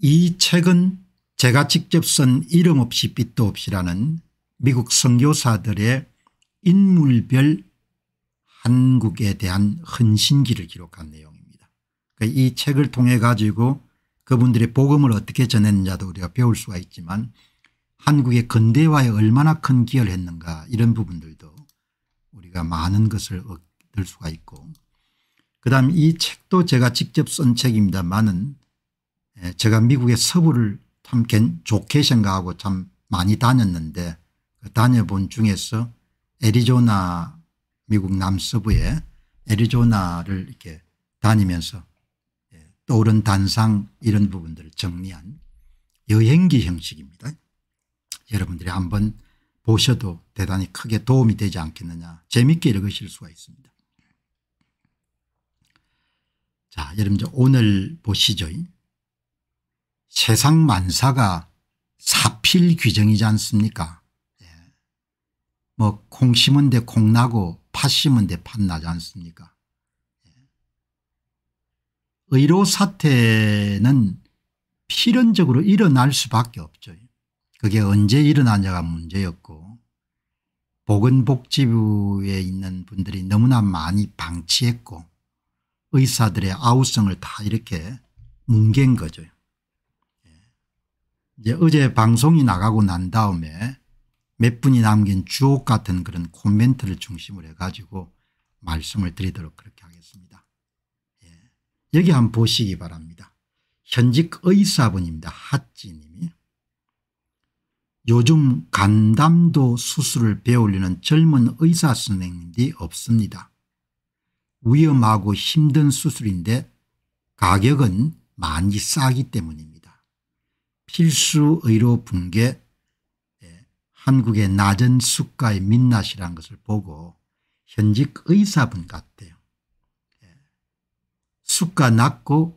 이 책은 제가 직접 쓴 이름 없이 빛도 없이라는 미국 선교사들의 인물별 한국에 대한 헌신기를 기록한 내용입니다. 그러니까 이 책을 통해 가지고 그분들의 복음을 어떻게 전했는지도 우리가 배울 수가 있지만 한국의 근대화에 얼마나 큰 기여를 했는가 이런 부분들도 우리가 많은 것을 얻을 수가 있고 그다음 이 책도 제가 직접 쓴 책입니다만은 제가 미국의 서부를 참 좋게 생각하고 참 많이 다녔는데 그 다녀본 중에서 애리조나 미국 남서부에 애리조나를 이렇게 다니면서 예, 떠오른 단상 이런 부분들을 정리한 여행기 형식입니다. 여러분들이 한번 보셔도 대단히 크게 도움이 되지 않겠느냐 재미있게 읽으실 수가 있습니다. 자 여러분 오늘 보시죠. 세상 만사가 사필 규정이지 않습니까 예. 뭐콩 심은 데 콩 나고 팥 심은 데 팥 나지 않습니까 예. 의료 사태는 필연적으로 일어날 수밖에 없죠. 그게 언제 일어나냐가 문제였고 보건복지부에 있는 분들이 너무나 많이 방치했고 의사들의 아우성을 다 이렇게 뭉갠 거죠. 이제 어제 방송이 나가고 난 다음에 몇 분이 남긴 주옥 같은 그런 코멘트를 중심으로 해가지고 말씀을 드리도록 그렇게 하겠습니다. 예. 여기 한번 보시기 바랍니다. 현직 의사분입니다. 핫지님이. 요즘 간담도 수술을 배우려는 젊은 의사 선생님들이 없습니다. 위험하고 힘든 수술인데 가격은 많이 싸기 때문입니다. 필수 의료 붕괴 한국의 낮은 수가의 민낯이란 것을 보고 현직 의사분 같대요. 예. 수가 낮고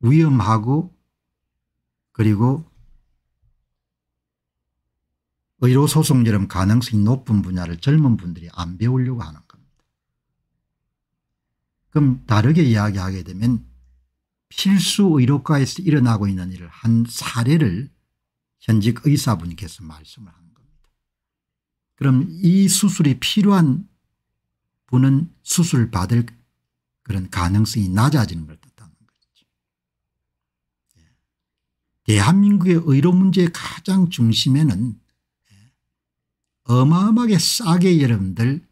위험하고 그리고 의료소송처럼 가능성이 높은 분야를 젊은 분들이 안 배우려고 하는 겁니다. 그럼 다르게 이야기하게 되면 필수 의료과에서 일어나고 있는 일을 한 사례를 현직 의사분께서 말씀을 한 겁니다. 그럼 이 수술이 필요한 분은 수술 받을 그런 가능성이 낮아지는 걸 뜻하는 거죠. 예. 대한민국의 의료 문제의 가장 중심에는 어마어마하게 싸게 여러분들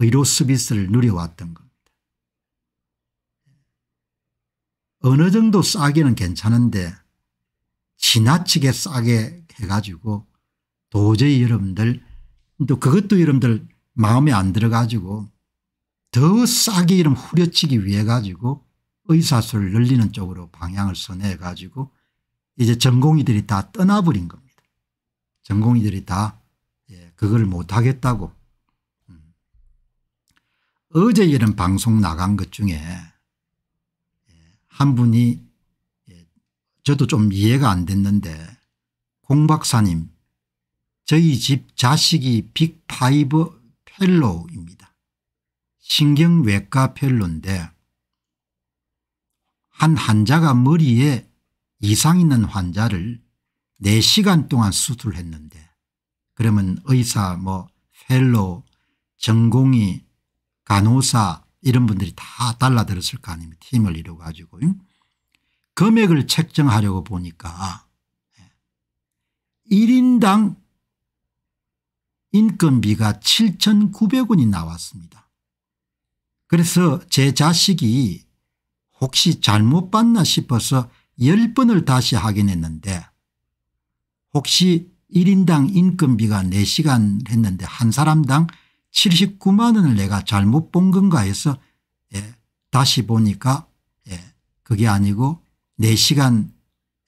의료 서비스를 누려왔던 것. 어느 정도 싸기는 괜찮은데 지나치게 싸게 해가지고 도저히 여러분들 또 그것도 여러분들 마음에 안 들어가지고 더 싸게 이름 후려치기 위해 가지고 의사수를 늘리는 쪽으로 방향을 선해 가지고 이제 전공의들이 다 떠나버린 겁니다. 전공의들이 다 예, 그걸 못하겠다고 음. 어제 이런 방송 나간 것 중에 한 분이 예, 저도 좀 이해가 안 됐는데 공 박사님 저희 집 자식이 빅파이브 펠로우입니다. 신경외과 펠로인데 한 환자가 머리에 이상 있는 환자를 4시간 동안 수술했는데 그러면 의사 뭐 펠로 전공의 간호사 이런 분들이 다 달라들었을 거 아닙니까 팀을이루어 가지고 금액을 책정하려고 보니까 1인당 예. 인건비가 7,900원이 나왔습니다. 그래서 제 자식이 혹시 잘못 봤나 싶어서 10번을 다시 확인했는데 혹시 1인당 인건비가 4시간 했는데 한 사람당 79만 원을 내가 잘못 본 건가 해서 예, 다시 보니까 예, 그게 아니고 4시간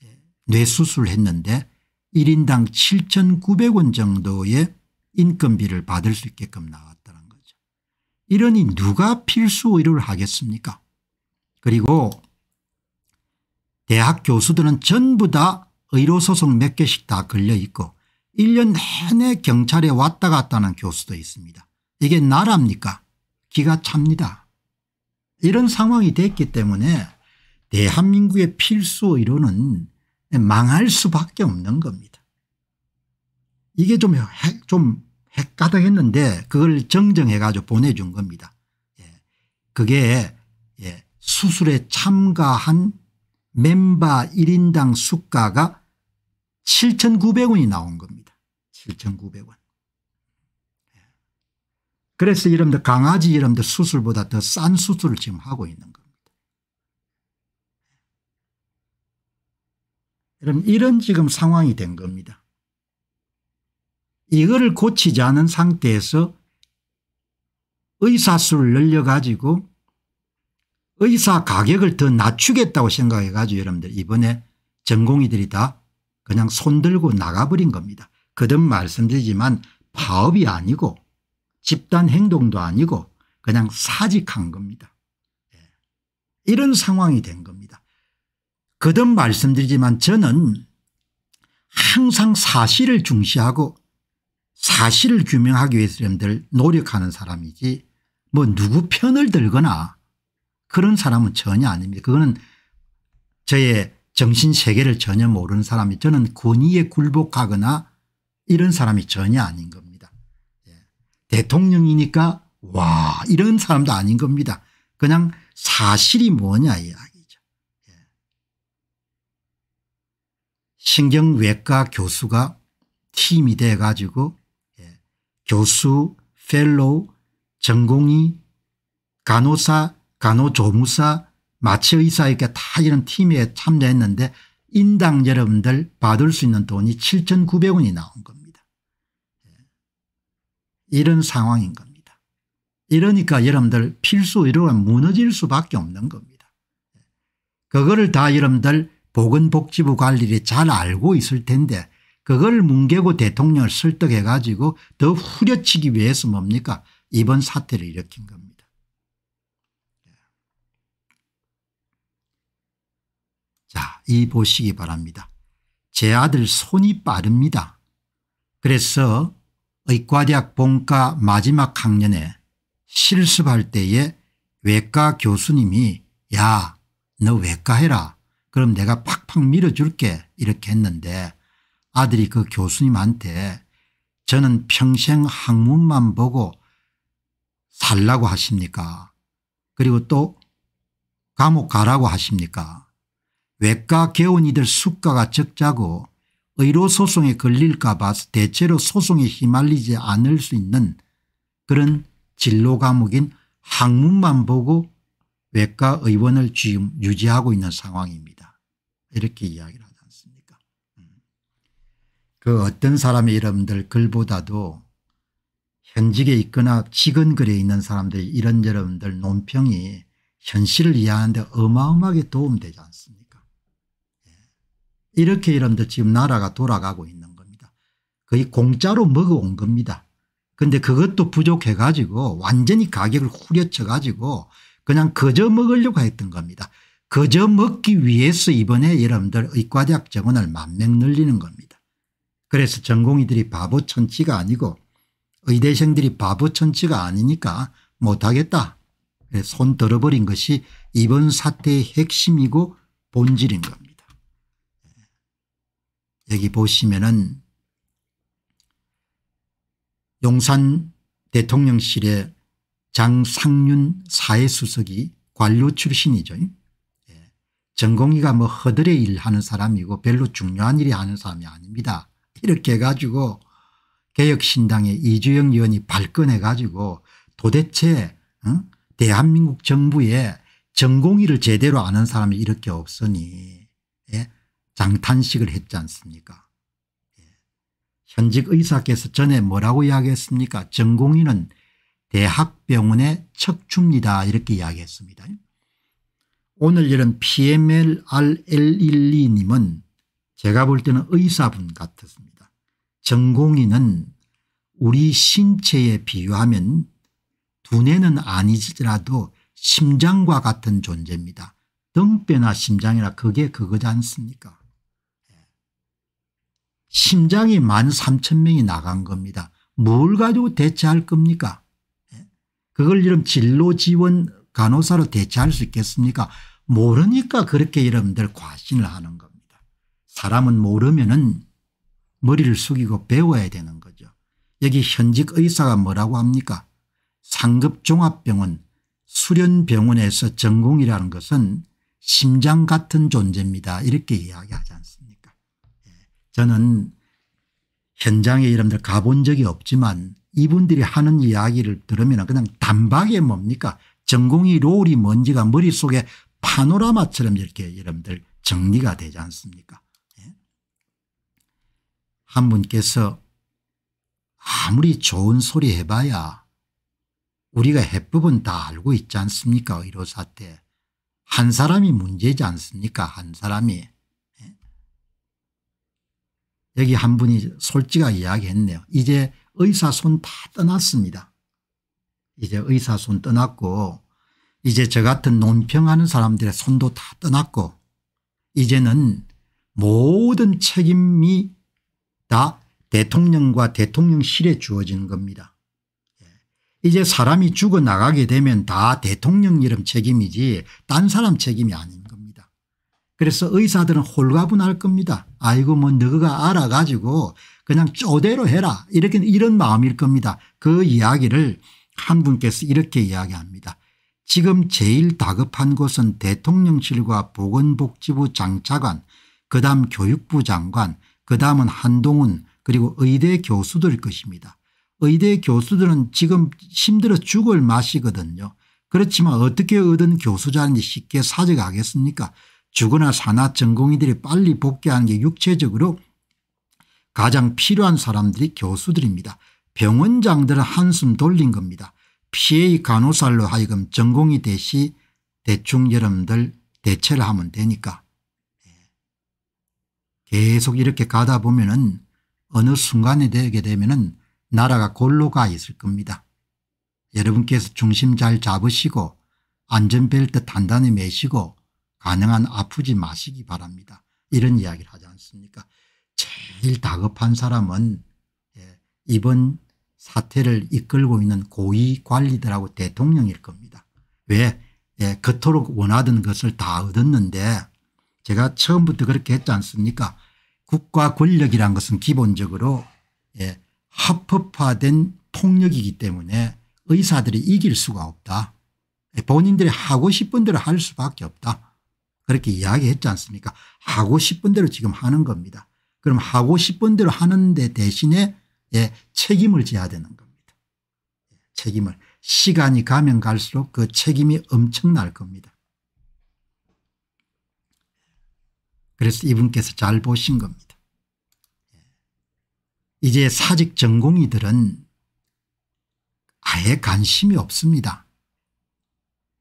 예, 뇌수술 했는데 1인당 7,900원 정도의 인건비를 받을 수 있게끔 나왔다는 거죠. 이러니 누가 필수 의료를 하겠습니까 그리고 대학 교수들은 전부 다 의료소송 몇 개씩 다 걸려 있고 1년 내내 경찰에 왔다 갔다 하는 교수도 있습니다. 이게 나라입니까 기가 찹니다. 이런 상황이 됐기 때문에 대한민국의 필수 의료는 망할 수밖에 없는 겁니다. 이게 좀, 좀 헷가닥했는데 그걸 정정해 가지고 보내준 겁니다. 예. 그게 예. 수술에 참가한 멤버 1인당 수가가 7,900원이 나온 겁니다. 7,900원. 그래서 이름들 강아지 여러분들 수술보다 더 싼 수술을 지금 하고 있는 겁니다. 여러분 이런 지금 상황이 된 겁니다. 이거를 고치지 않은 상태에서 의사수를 늘려가지고 의사 가격을 더 낮추겠다고 생각해가지고 여러분들 이번에 전공의들이 다 그냥 손들고 나가버린 겁니다. 그든 말씀드리지만 파업이 아니고 집단 행동도 아니고 그냥 사직한 겁니다. 예. 이런 상황이 된 겁니다. 거듭 말씀드리지만 저는 항상 사실을 중시하고 사실을 규명하기 위해서는 노력하는 사람이지 뭐 누구 편을 들거나 그런 사람은 전혀 아닙니다. 그거는 저의 정신세계를 전혀 모르는 사람이 저는 권위에 굴복하거나 이런 사람이 전혀 아닌 겁니다. 대통령이니까 와 이런 사람도 아닌 겁니다. 그냥 사실이 뭐냐 이야기죠. 예. 신경외과 교수가 팀이 돼 가지고 예. 교수 펠로우 전공의 간호사 간호조무사 마취의사 이렇게 다 이런 팀에 참여했는데 인당 여러분들 받을 수 있는 돈이 7,900원이 나온 겁니다. 이런 상황인 겁니다. 이러니까 여러분들 필수 의료가 무너질 수밖에 없는 겁니다. 그거를 다 여러분들 보건복지부 관리들잘 알고 있을 텐데 그걸 뭉개고 대통령을 설득해 가지고 더 후려치기 위해서 뭡니까 이번 사태를 일으킨 겁니다. 자, 이 보시기 바랍니다. 제 아들 손이 빠릅니다. 그래서 의과대학 본과 마지막 학년에 실습할 때에 외과 교수님이 야 너 외과 해라 그럼 내가 팍팍 밀어줄게 이렇게 했는데 아들이 그 교수님한테 저는 평생 학문만 보고 살라고 하십니까 그리고 또 감옥 가라고 하십니까 외과 개원이들 수가가 적자고 의료소송에 걸릴까 봐 대체로 소송에 휘말리지 않을 수 있는 그런 진로 과목인 학문만 보고 외과 의원을 지금 유지하고 있는 상황입니다. 이렇게 이야기를 하지 않습니까 음. 그 어떤 사람이 여러분들 글보다도 현직에 있거나 직원글에 있는 사람들 이런 여러분들 논평이 현실을 이해하는데 어마어마하게 도움되지 않습니까 이렇게 이러면 지금 나라가 돌아가고 있는 겁니다. 거의 공짜로 먹어온 겁니다. 그런데 그것도 부족해 가지고 완전히 가격을 후려쳐 가지고 그냥 거저 먹으려고 했던 겁니다. 거저 먹기 위해서 이번에 여러분들 의과대학 정원을 만명 늘리는 겁니다. 그래서 전공의들이 바보 천치가 아니고 의대생들이 바보 천치가 아니니까 못하겠다. 손 들어버린 것이 이번 사태의 핵심이고 본질인 겁니다. 여기 보시면은 용산 대통령실에 장상윤 사회수석이 관료 출신이죠. 예. 전공의가 뭐 허들의 일 하는 사람이고 별로 중요한 일이 하는 사람이 아닙니다. 이렇게 해가지고 개혁신당의 이주영 의원이 발끈해가지고 도대체 응? 대한민국 정부에 전공의를 제대로 아는 사람이 이렇게 없으니 예. 장탄식을 했지 않습니까 예. 현직 의사께서 전에 뭐라고 이야기했습니까 전공의는 대학병원의 척추입니다 이렇게 이야기했습니다. 오늘 이런 PMLRL12님은 제가 볼 때는 의사분 같았습니다. 전공의는 우리 신체에 비유하면 두뇌는 아니지라도 심장과 같은 존재입니다. 등뼈나 심장이라 그게 그거지 않습니까 심장이 1 3 0 0 0 명이 나간 겁니다. 뭘 가지고 대체할 겁니까? 예? 그걸 이름 진로 지원 간호사로 대체할 수 있겠습니까? 모르니까 그렇게 여러분들 과신을 하는 겁니다. 사람은 모르면은 머리를 숙이고 배워야 되는 거죠. 여기 현직 의사가 뭐라고 합니까? 상급종합병원 수련병원에서 전공이라는 것은 심장 같은 존재입니다. 이렇게 이야기하지 않습니까? 저는 현장에 여러분들 가본 적이 없지만 이분들이 하는 이야기를 들으면 그냥 단박에 뭡니까 전공이 롤이 뭔지가 머릿속에 파노라마처럼 이렇게 여러분들 정리가 되지 않습니까 예? 한 분께서 아무리 좋은 소리 해봐야 우리가 해법은 다 알고 있지 않습니까 의료사 태한 사람이 문제지 않습니까 한 사람이 여기 한 분이 솔직하게 이야기했네요. 이제 의사 손 다 떠났습니다. 이제 의사 손 떠났고 이제 저 같은 논평하는 사람들의 손도 다 떠났고 이제는 모든 책임이 다 대통령과 대통령실에 주어지는 겁니다. 예. 이제 사람이 죽어나가게 되면 다 대통령 이름 책임이지 딴 사람 책임이 아닙니다. 그래서 의사들은 홀가분할 겁니다. 아이고 뭐 너가 알아가지고 그냥 쪼대로 해라 이렇게 이런 마음일 겁니다. 그 이야기를 한 분께서 이렇게 이야기합니다. 지금 제일 다급한 곳은 대통령실과 보건복지부 장차관 그다음 교육부 장관 그다음은 한동훈 그리고 의대 교수들 것입니다. 의대 교수들은 지금 힘들어 죽을 맛이거든요. 그렇지만 어떻게 얻은 교수자인지 쉽게 사져하겠습니까 죽으나 사나 전공의들이 빨리 복귀하는 게 육체적으로 가장 필요한 사람들이 교수들입니다. 병원장들은 한숨 돌린 겁니다. PA 간호사로 하여금 전공이 대시 대충 여러분들 대체를 하면 되니까. 네. 계속 이렇게 가다 보면 은 어느 순간에 되게 되면 은 나라가 골로 가 있을 겁니다. 여러분께서 중심 잘 잡으시고 안전벨트 단단히 매시고 가능한 아프지 마시기 바랍니다. 이런 이야기를 하지 않습니까 제일 다급한 사람은 예, 이번 사태를 이끌고 있는 고위 관리들하고 대통령일 겁니다. 왜 예, 그토록 원하던 것을 다 얻었는데 제가 처음부터 그렇게 했지 않습니까 국가 권력이란 것은 기본적으로 예, 합법화된 폭력이기 때문에 의사들이 이길 수가 없다. 본인들이 하고 싶은 대로 할 수밖에 없다. 그렇게 이야기했지 않습니까 하고 싶은 대로 지금 하는 겁니다. 그럼 하고 싶은 대로 하는데 대신에 예, 책임을 져야 되는 겁니다. 책임을 시간이 가면 갈수록 그 책임이 엄청날 겁니다. 그래서 이분께서 잘 보신 겁니다. 이제 사직 전공이들은 아예 관심이 없습니다.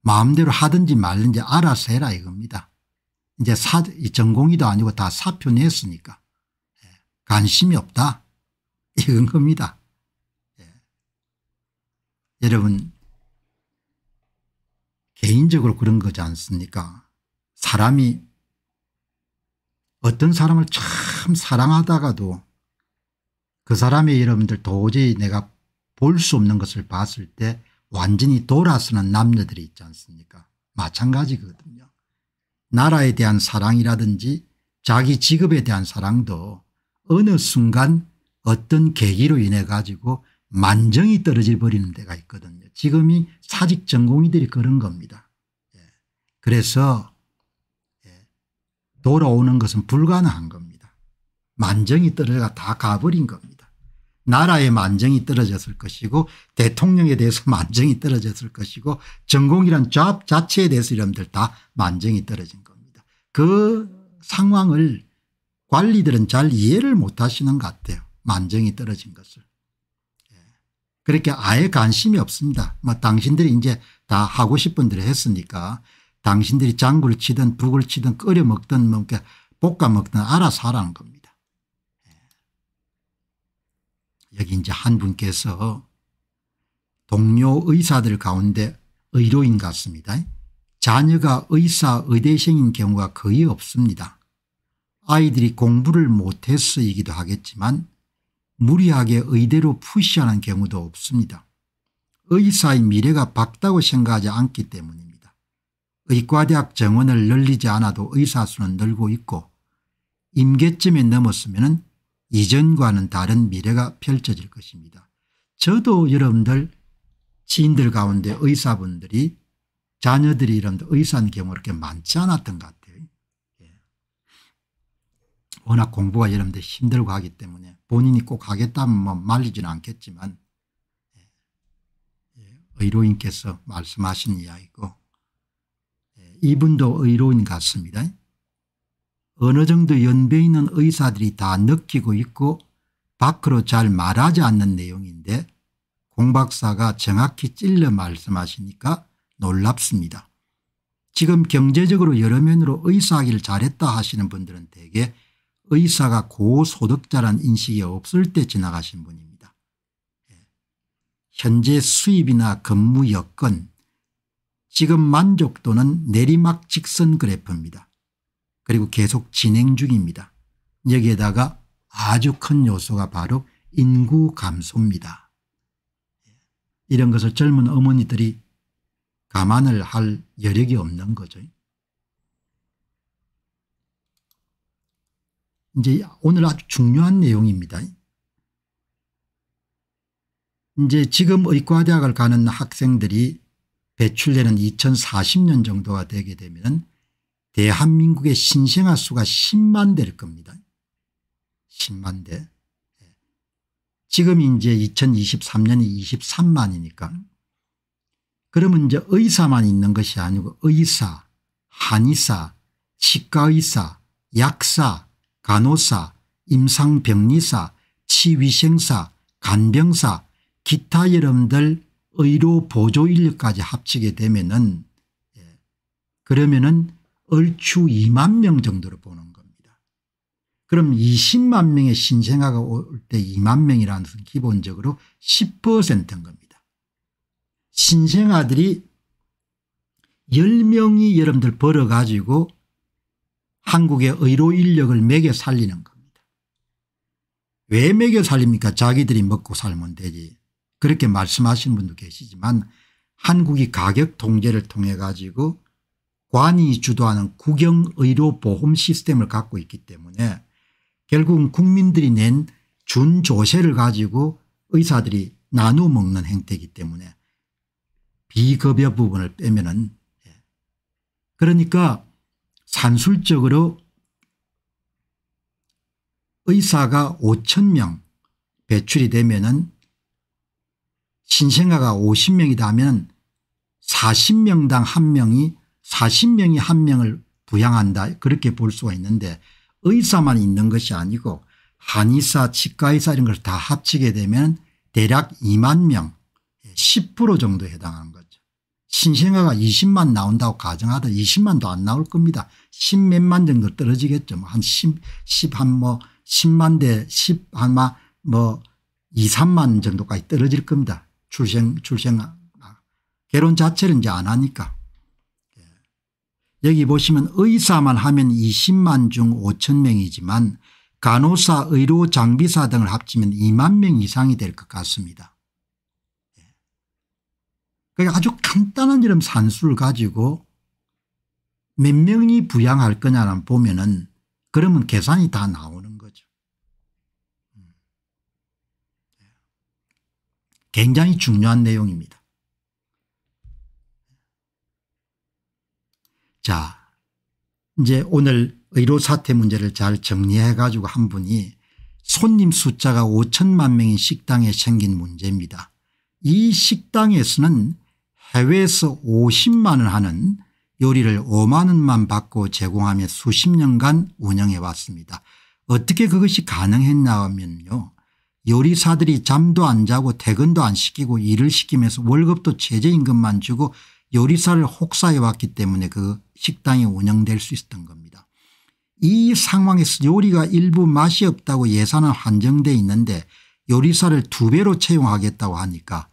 마음대로 하든지 말든지 알아서 해라 이겁니다. 이제 사, 전공이도 아니고 다 사표 냈으니까 예, 관심이 없다 이건 겁니다. 예. 여러분 개인적으로 그런 거지 않습니까 사람이 어떤 사람을 참 사랑하다가도 그 사람의 여러분들 도저히 내가 볼 수 없는 것을 봤을 때 완전히 돌아서는 남녀들이 있지 않습니까 마찬가지거든요. 나라에 대한 사랑이라든지 자기 직업에 대한 사랑도 어느 순간 어떤 계기로 인해 가지고 만정이 떨어져 버리는 데가 있거든요. 지금이 사직 전공이들이 그런 겁니다. 예. 그래서 예, 돌아오는 것은 불가능한 겁니다. 만정이 떨어져 다 가버린 겁니다. 나라의 만정이 떨어졌을 것이고 대통령에 대해서 만정이 떨어졌을 것이고 전공이란 잡 자체에 대해서 여러분들다 만정이 떨어진 겁니다. 그 상황을 관리들은 잘 이해를 못 하시는 것 같아요. 만정이 떨어진 것을. 예. 그렇게 아예 관심이 없습니다. 뭐 당신들이 이제 다 하고 싶은 대로 했으니까 당신들이 장구를 치든 북을 치든 끓여 먹든 뭐 볶아 먹든 알아서 하라는 겁니다. 여기 이제 한 분께서 동료 의사들 가운데 의료인 같습니다. 자녀가 의사 의대생인 경우가 거의 없습니다. 아이들이 공부를 못해서이기도 하겠지만 무리하게 의대로 푸시하는 경우도 없습니다. 의사의 미래가 밝다고 생각하지 않기 때문입니다. 의과대학 정원을 늘리지 않아도 의사 수는 늘고 있고 임계점에 넘었으면 이전과는 다른 미래가 펼쳐질 것입니다. 저도 여러분들 지인들 가운데 의사분들이 자녀들이 이런 의사인 경우 이렇게 많지 않았던 것 같아요. 예. 워낙 공부가 여러분들 힘들고 하기 때문에 본인이 꼭 하겠다면 뭐 말리지는 않겠지만 예. 예. 의로인께서 말씀하신 이야기고 예. 이분도 의로인 같습니다. 어느 정도 연배 있는 의사들이 다 느끼고 있고 밖으로 잘 말하지 않는 내용인데 공 박사가 정확히 찔러 말씀하시니까 놀랍습니다. 지금 경제적으로 여러 면으로 의사하기를 잘했다 하시는 분들은 대개 의사가 고소득자란 인식이 없을 때 지나가신 분입니다. 예. 현재 수입이나 근무 여건 지금 만족도는 내리막 직선 그래프입니다. 그리고 계속 진행 중입니다. 여기에다가 아주 큰 요소가 바로 인구 감소입니다. 이런 것을 젊은 어머니들이 감안을 할 여력이 없는 거죠. 이제 오늘 아주 중요한 내용입니다. 이제 지금 의과대학을 가는 학생들이 배출되는 2040년 정도가 되게 되면 대한민국의 신생아 수가 10만 대일 겁니다. 10만 대. 예. 지금 이제 2023년이 23만이니까 그러면 이제 의사만 있는 것이 아니고 의사, 한의사, 치과의사, 약사, 간호사, 임상병리사, 치위생사, 간병사 기타 여러분들 의료 보조 인력까지 합치게 되면은 예. 그러면은 얼추 2만 명 정도로 보는 겁니다. 그럼 20만 명의 신생아가 올 때 2만 명이라는 것은 기본적으로 10%인 겁니다. 신생아들이 10명이 여러분들 벌어가지고 한국의 의료 인력을 매겨 살리는 겁니다. 왜 매겨 살립니까? 자기들이 먹고 살면 되지. 그렇게 말씀하시는 분도 계시지만 한국이 가격 통제를 통해 가지고 관이 주도하는 국영의료보험 시스템을 갖고 있기 때문에 결국은 국민들이 낸 준조세를 가지고 의사들이 나눠 먹는 행태이기 때문에 비급여 부분을 빼면 은 예. 그러니까 산술적으로 의사가 5천 명 배출이 되면 은 신생아가 50명이다 면 40명당 한명이 40명이 한 명을 부양한다 그렇게 볼 수가 있는데 의사만 있는 것이 아니고 한의사 치과의사 이런 걸 다 합치게 되면 대략 2만 명 10%정도 해당하는 거죠. 신생아가 20만 나온다고 가정하다 20만도 안 나올 겁니다. 10몇만 정도 떨어지겠죠. 뭐한 10, 10, 한뭐 10만 대 10, 아마 뭐 2, 3만 정도까지 떨어질 겁니다. 출생, 출생, 아, 결혼 자체를 이제 안 하니까. 여기 보시면 의사만 하면 20만 중 5천 명이지만 간호사 의료 장비사 등을 합치면 2만 명 이상이 될 것 같습니다. 예. 그러니까 아주 간단한 이런 산수를 가지고 몇 명이 부양할 거냐는 보면은 그러면 계산이 다 나오는 거죠. 음. 예. 굉장히 중요한 내용입니다. 자 이제 오늘 의료 사태 문제를 잘 정리해 가지고 한 분이 손님 숫자가 5천만 명인 식당에 생긴 문제입니다. 이 식당에서는 해외에서 50만 원 하는 요리를 5만 원만 받고 제공하며 수십 년간 운영해 왔습니다. 어떻게 그것이 가능했냐 하면요. 요리사들이 잠도 안 자고 퇴근도 안 시키고 일을 시키면서 월급도 최저임금만 주고 요리사를 혹사해 왔기 때문에 그 식당이 운영될 수 있었던 겁니다. 이 상황에서 요리가 일부 맛이 없다고 예산은 한정돼 있는데 요리사를 두 배로 채용하겠다고 하니까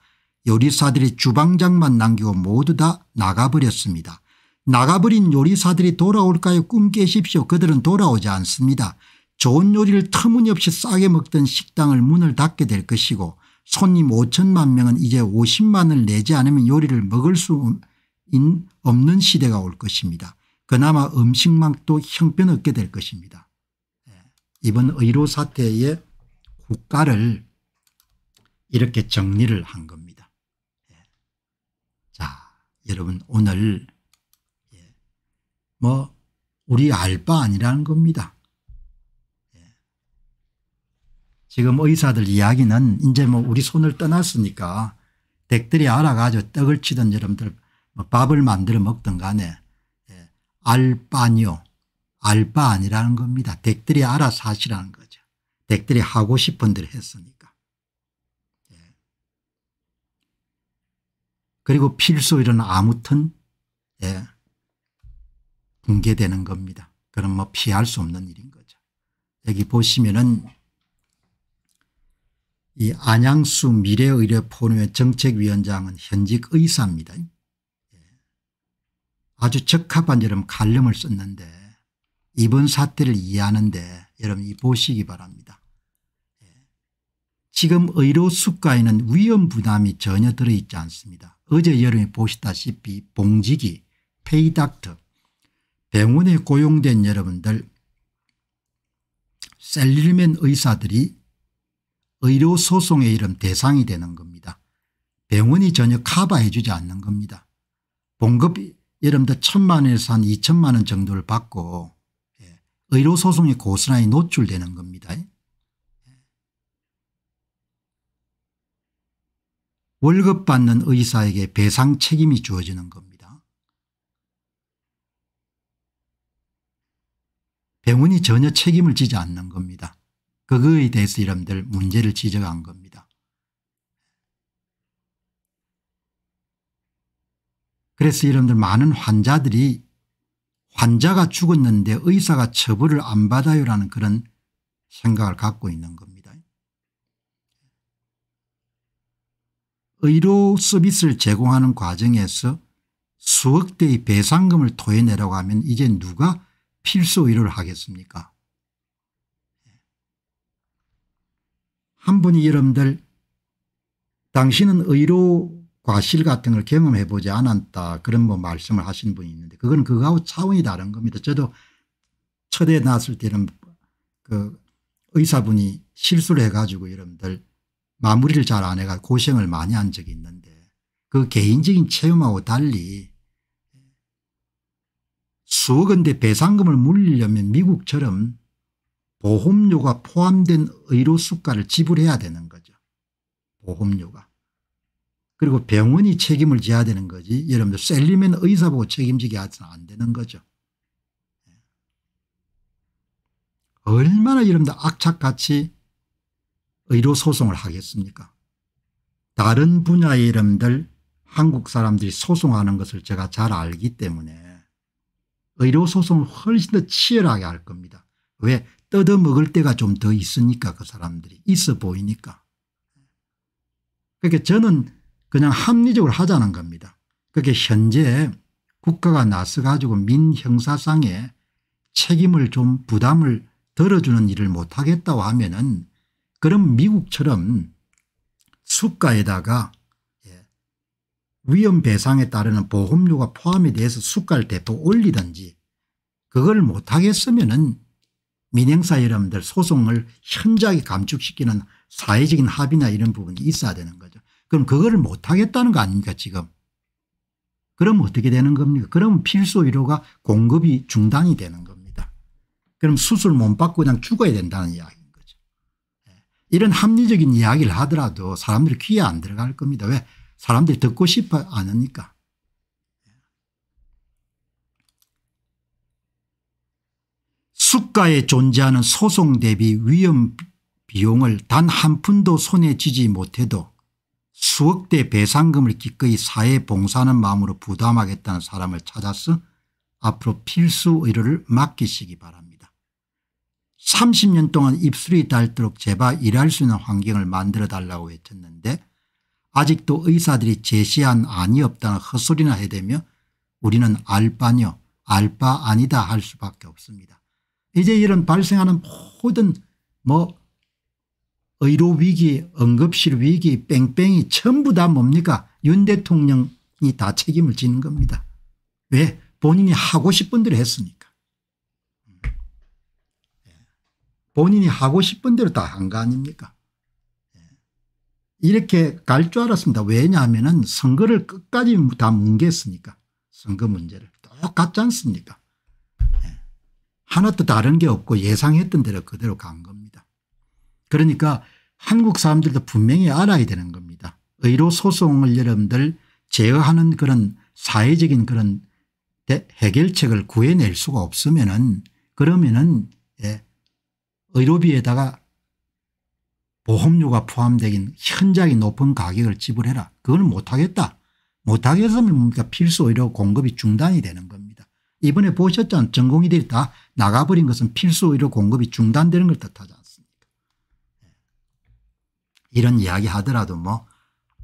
요리사들이 주방장만 남기고 모두 다 나가버렸습니다. 나가버린 요리사들이 돌아올까요 꿈 깨십시오 그들은 돌아오지 않습니다. 좋은 요리를 터무니없이 싸게 먹던 식당을 문을 닫게 될 것이고 손님 5천만 명은 이제 50만을 내지 않으면 요리를 먹을 수인 없는 시대가 올 것입니다. 그나마 음식망도 형편없게 될 것입니다. 예. 이번 의료 사태에 국가를 이렇게 정리를 한 겁니다. 예. 자 여러분 오늘 예. 뭐 우리 알 바 아니라는 겁니다. 지금 의사들 이야기는 이제 뭐 우리 손을 떠났으니까 댁들이 알아가지고 떡을 치던 여러분들 뭐 밥을 만들어 먹든 간에 예, 알바뇨 알바 아니라는 겁니다. 댁들이 알아서 하시라는 거죠. 댁들이 하고 싶은 대로 했으니까. 예. 그리고 필수 이런 아무튼 예. 붕괴되는 겁니다. 그럼 뭐 피할 수 없는 일인 거죠. 여기 보시면은 이 안양수 미래의료포럼의 정책위원장은 현직 의사입니다. 아주 적합한 여러분 갈름을 썼는데 이번 사태를 이해하는데 여러분이 보시기 바랍니다. 예. 지금 의료 수가에는 위험 부담이 전혀 들어있지 않습니다. 어제 여러분이 보시다시피 봉지기, 페이닥터, 병원에 고용된 여러분들 셀리맨 의사들이 의료 소송의 이름 대상이 되는 겁니다. 병원이 전혀 커버해 주지 않는 겁니다. 봉급 여러분들 천만에서 한 2천만 원 정도를 받고 예, 의료소송에 고스란히 노출되는 겁니다. 예. 월급 받는 의사에게 배상 책임이 주어지는 겁니다. 병원이 전혀 책임을 지지 않는 겁니다. 그거에 대해서 여러분들 문제를 지적한 겁니다. 그래서 여러분들 많은 환자들이 환자가 죽었는데 의사가 처벌을 안 받아요라는 그런 생각을 갖고 있는 겁니다. 의료 서비스를 제공하는 과정에서 수억 대의 배상금을 토해내라고 하면 이제 누가 필수 의료를 하겠습니까 한 분이 여러분들 당신은 의료 과실 같은 걸 경험해 보지 않았다 그런 뭐 말씀을 하신 분이 있는데 그건 그거하고 차원이 다른 겁니다. 저도 처대 났을 때는 그 의사분이 실수를 해가지고 여러분들 마무리를 잘 안 해가 고생을 많이 한 적이 있는데 그 개인적인 체험하고 달리 수억 원대 배상금을 물리려면 미국처럼 보험료가 포함된 의료 수가를 지불해야 되는 거죠. 보험료가. 그리고 병원이 책임을 져야 되는 거지 여러분들 셀리맨 의사 보고 책임지게 하지는 안 되는 거죠. 예. 얼마나 여러분들 악착같이 의료소송을 하겠습니까 다른 분야의 여러분들 한국 사람들이 소송하는 것을 제가 잘 알기 때문에 의료소송을 훨씬 더 치열하게 할 겁니다. 왜 뜯어먹을 때가 좀 더 있으니까 그 사람들이 있어 보이니까. 그러니까 저는 그냥 합리적으로 하자는 겁니다. 그게 현재 국가가 나서 가지고 민형사상에 책임을 좀 부담을 덜어주는 일을 못하겠다고 하면은 그럼 미국처럼 수가에다가 예, 위험 배상에 따르는 보험료가 포함이 돼서 수가를 대폭 올리든지 그걸 못하겠으면 은 민행사 여러분들 소송을 현저하게 감축시키는 사회적인 합의나 이런 부분이 있어야 되는 거죠. 그럼 그거를 못하겠다는 거 아닙니까 지금. 그럼 어떻게 되는 겁니까 그럼 필수 의료가 공급이 중단이 되는 겁니다. 그럼 수술 못 받고 그냥 죽어야 된다는 이야기인 거죠. 예. 이런 합리적인 이야기를 하더라도 사람들이 귀에 안 들어갈 겁니다. 왜 사람들이 듣고 싶어 않으니까. 예. 수가에 존재하는 소송 대비 위험 비용을 단 한 푼도 손에 쥐지 못해도 수억 대 배상금을 기꺼이 사회 봉사하는 마음으로 부담하겠다는 사람을 찾아서 앞으로 필수 의료를 맡기시기 바랍니다. 30년 동안 입술이 닳도록 제발 일할 수 있는 환경을 만들어 달라고 외쳤는데 아직도 의사들이 제시한 안이 없다는 헛소리나 해대며 우리는 알바녀 알바 아니다 할 수밖에 없습니다. 이제 이런 발생하는 모든 뭐 의료 위기 응급실 위기 뺑뺑이 전부 다 뭡니까 윤 대통령이 다 책임을 지는 겁니다. 왜 본인이 하고 싶은 대로 했으니까 본인이 하고 싶은 대로 다 한 거 아닙니까 이렇게 갈 줄 알았습니다. 왜냐하면 선거를 끝까지 다 뭉갰으니까 선거 문제를 똑같지 않습니까 예. 하나도 다른 게 없고 예상했던 대로 그대로 간 겁니다. 그러니까 한국 사람들도 분명히 알아야 되는 겁니다. 의료 소송을 여러분들 제어하는 그런 사회적인 그런 해결책을 구해낼 수가 없으면은 그러면은 예 의료비에다가 보험료가 포함되긴 현저하 높은 가격을 지불해라. 그걸 못하겠다. 못하겠으면 뭡니까 필수 의료 공급이 중단이 되는 겁니다. 이번에 보셨잖아 전공의들이 다 나가버린 것은 필수 의료 공급이 중단되는 걸뜻하잖아 이런 이야기 하더라도 뭐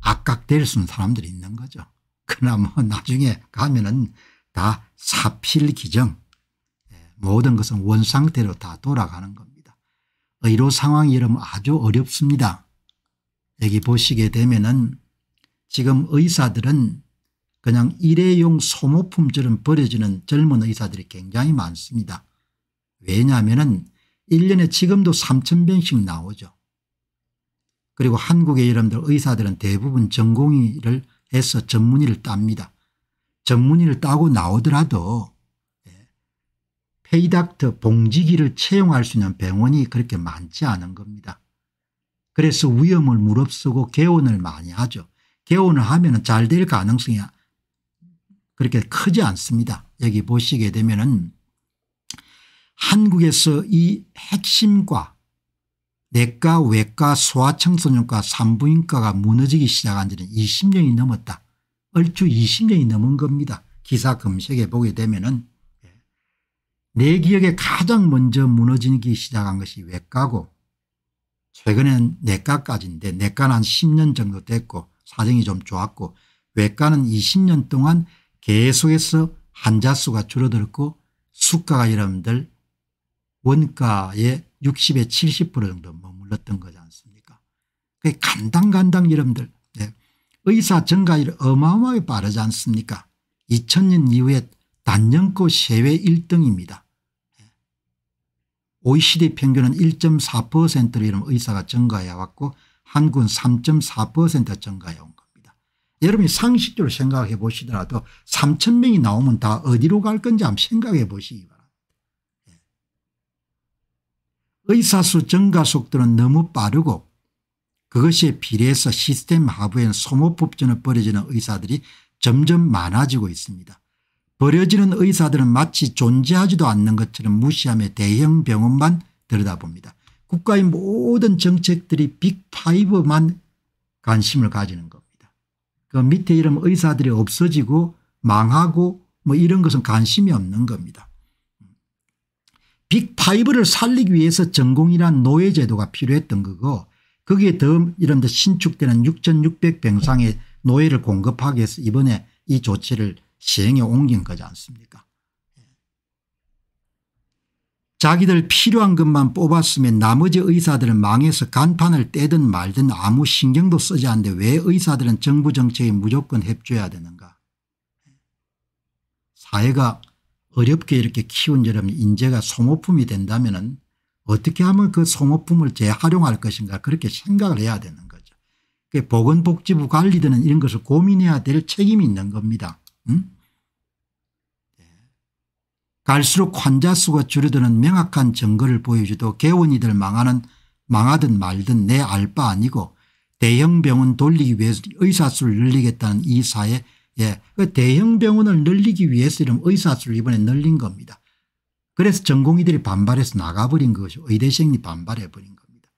악각될 수는 사람들이 있는 거죠. 그러나 뭐 나중에 가면은 다 사필기정 예, 모든 것은 원상태로 다 돌아가는 겁니다. 의료 상황이 여러분 아주 어렵습니다. 여기 보시게 되면은 지금 의사들은 그냥 일회용 소모품처럼 버려지는 젊은 의사들이 굉장히 많습니다. 왜냐하면 1년에 지금도 3천 병씩 나오죠. 그리고 한국의 여러분들 의사들은 대부분 전공의를 해서 전문의를 땁니다. 전문의를 따고 나오더라도 예, 페이닥터 봉지기를 채용할 수 있는 병원이 그렇게 많지 않은 겁니다. 그래서 위험을 무릅쓰고 개원을 많이 하죠. 개원을 하면 잘 될 가능성이 그렇게 크지 않습니다. 여기 보시게 되면 은 한국에서 이 핵심과 내과 외과 소아청소년과 산부인과가 무너지기 시작한 지는 20년이 넘었다. 얼추 20년이 넘은 겁니다. 기사 검색해 보게 되면 은내 예. 기억에 가장 먼저 무너지기 시작한 것이 외과고 최근엔 내과까지인데 내과는 한 10년 정도 됐고 사정이 좀 좋았고 외과는 20년 동안 계속해서 환자 수가 줄어들었고 수가가 여러분들 원가의 60에 70% 정도 머물렀던 거지 않습니까 그 간당간당 이름들 네. 의사 증가율 어마어마하게 빠르지 않습니까 2000년 이후에 단연코 세계 1등입니다. OECD 평균은 1.4%로 이런 의사가 증가해왔고 한국은 3.4% 증가해온 겁니다. 여러분이 상식적으로 생각해 보시더라도 3 0명이 나오면 다 어디로 갈 건지 한번 생각해 보시기 의사수 증가 속도는 너무 빠르고 그것에 비례해서 시스템 하부엔 소모법전을 벌여지는 의사들이 점점 많아지고 있습니다. 버려지는 의사들은 마치 존재하지도 않는 것처럼 무시하며 대형 병원만 들여다봅니다. 국가의 모든 정책들이 빅5만 관심을 가지는 겁니다. 그 밑에 이름 의사들이 없어지고 망하고 뭐 이런 것은 관심이 없는 겁니다. 빅5를 살리기 위해서 전공이란 노예제도가 필요했던 거고 거기에 더 이런 데 신축되는 6600병상의 노예를 공급하기 위해서 이번에 이 조치를 시행에 옮긴 거지 않습니까 예. 자기들 필요한 것만 뽑았으면 나머지 의사들은 망해서 간판을 떼든 말든 아무 신경도 쓰지 않는데 왜 의사들은 정부 정책에 무조건 협조해야 되는가 예. 사회가 어렵게 이렇게 키운 여러분 인재가 소모품이 된다면 은 어떻게 하면 그 소모품을 재활용할 것인가 그렇게 생각을 해야 되는 거죠. 보건복지부 관리들은 이런 것을 고민해야 될 책임이 있는 겁니다. 응? 네. 갈수록 환자 수가 줄어드는 명확한 증거를 보여주도 개원이들 망하는 망하든 말든 내 알바 아니고 대형 병원 돌리기 위해서 의사 수를 늘리겠다는 이사의 예. 그 대형 병원을 늘리기 위해서 이런 의사수를 이번에 늘린 겁니다. 그래서 전공의들이 반발해서 나가버린 것이죠. 의대생이 반발해버린 겁니다.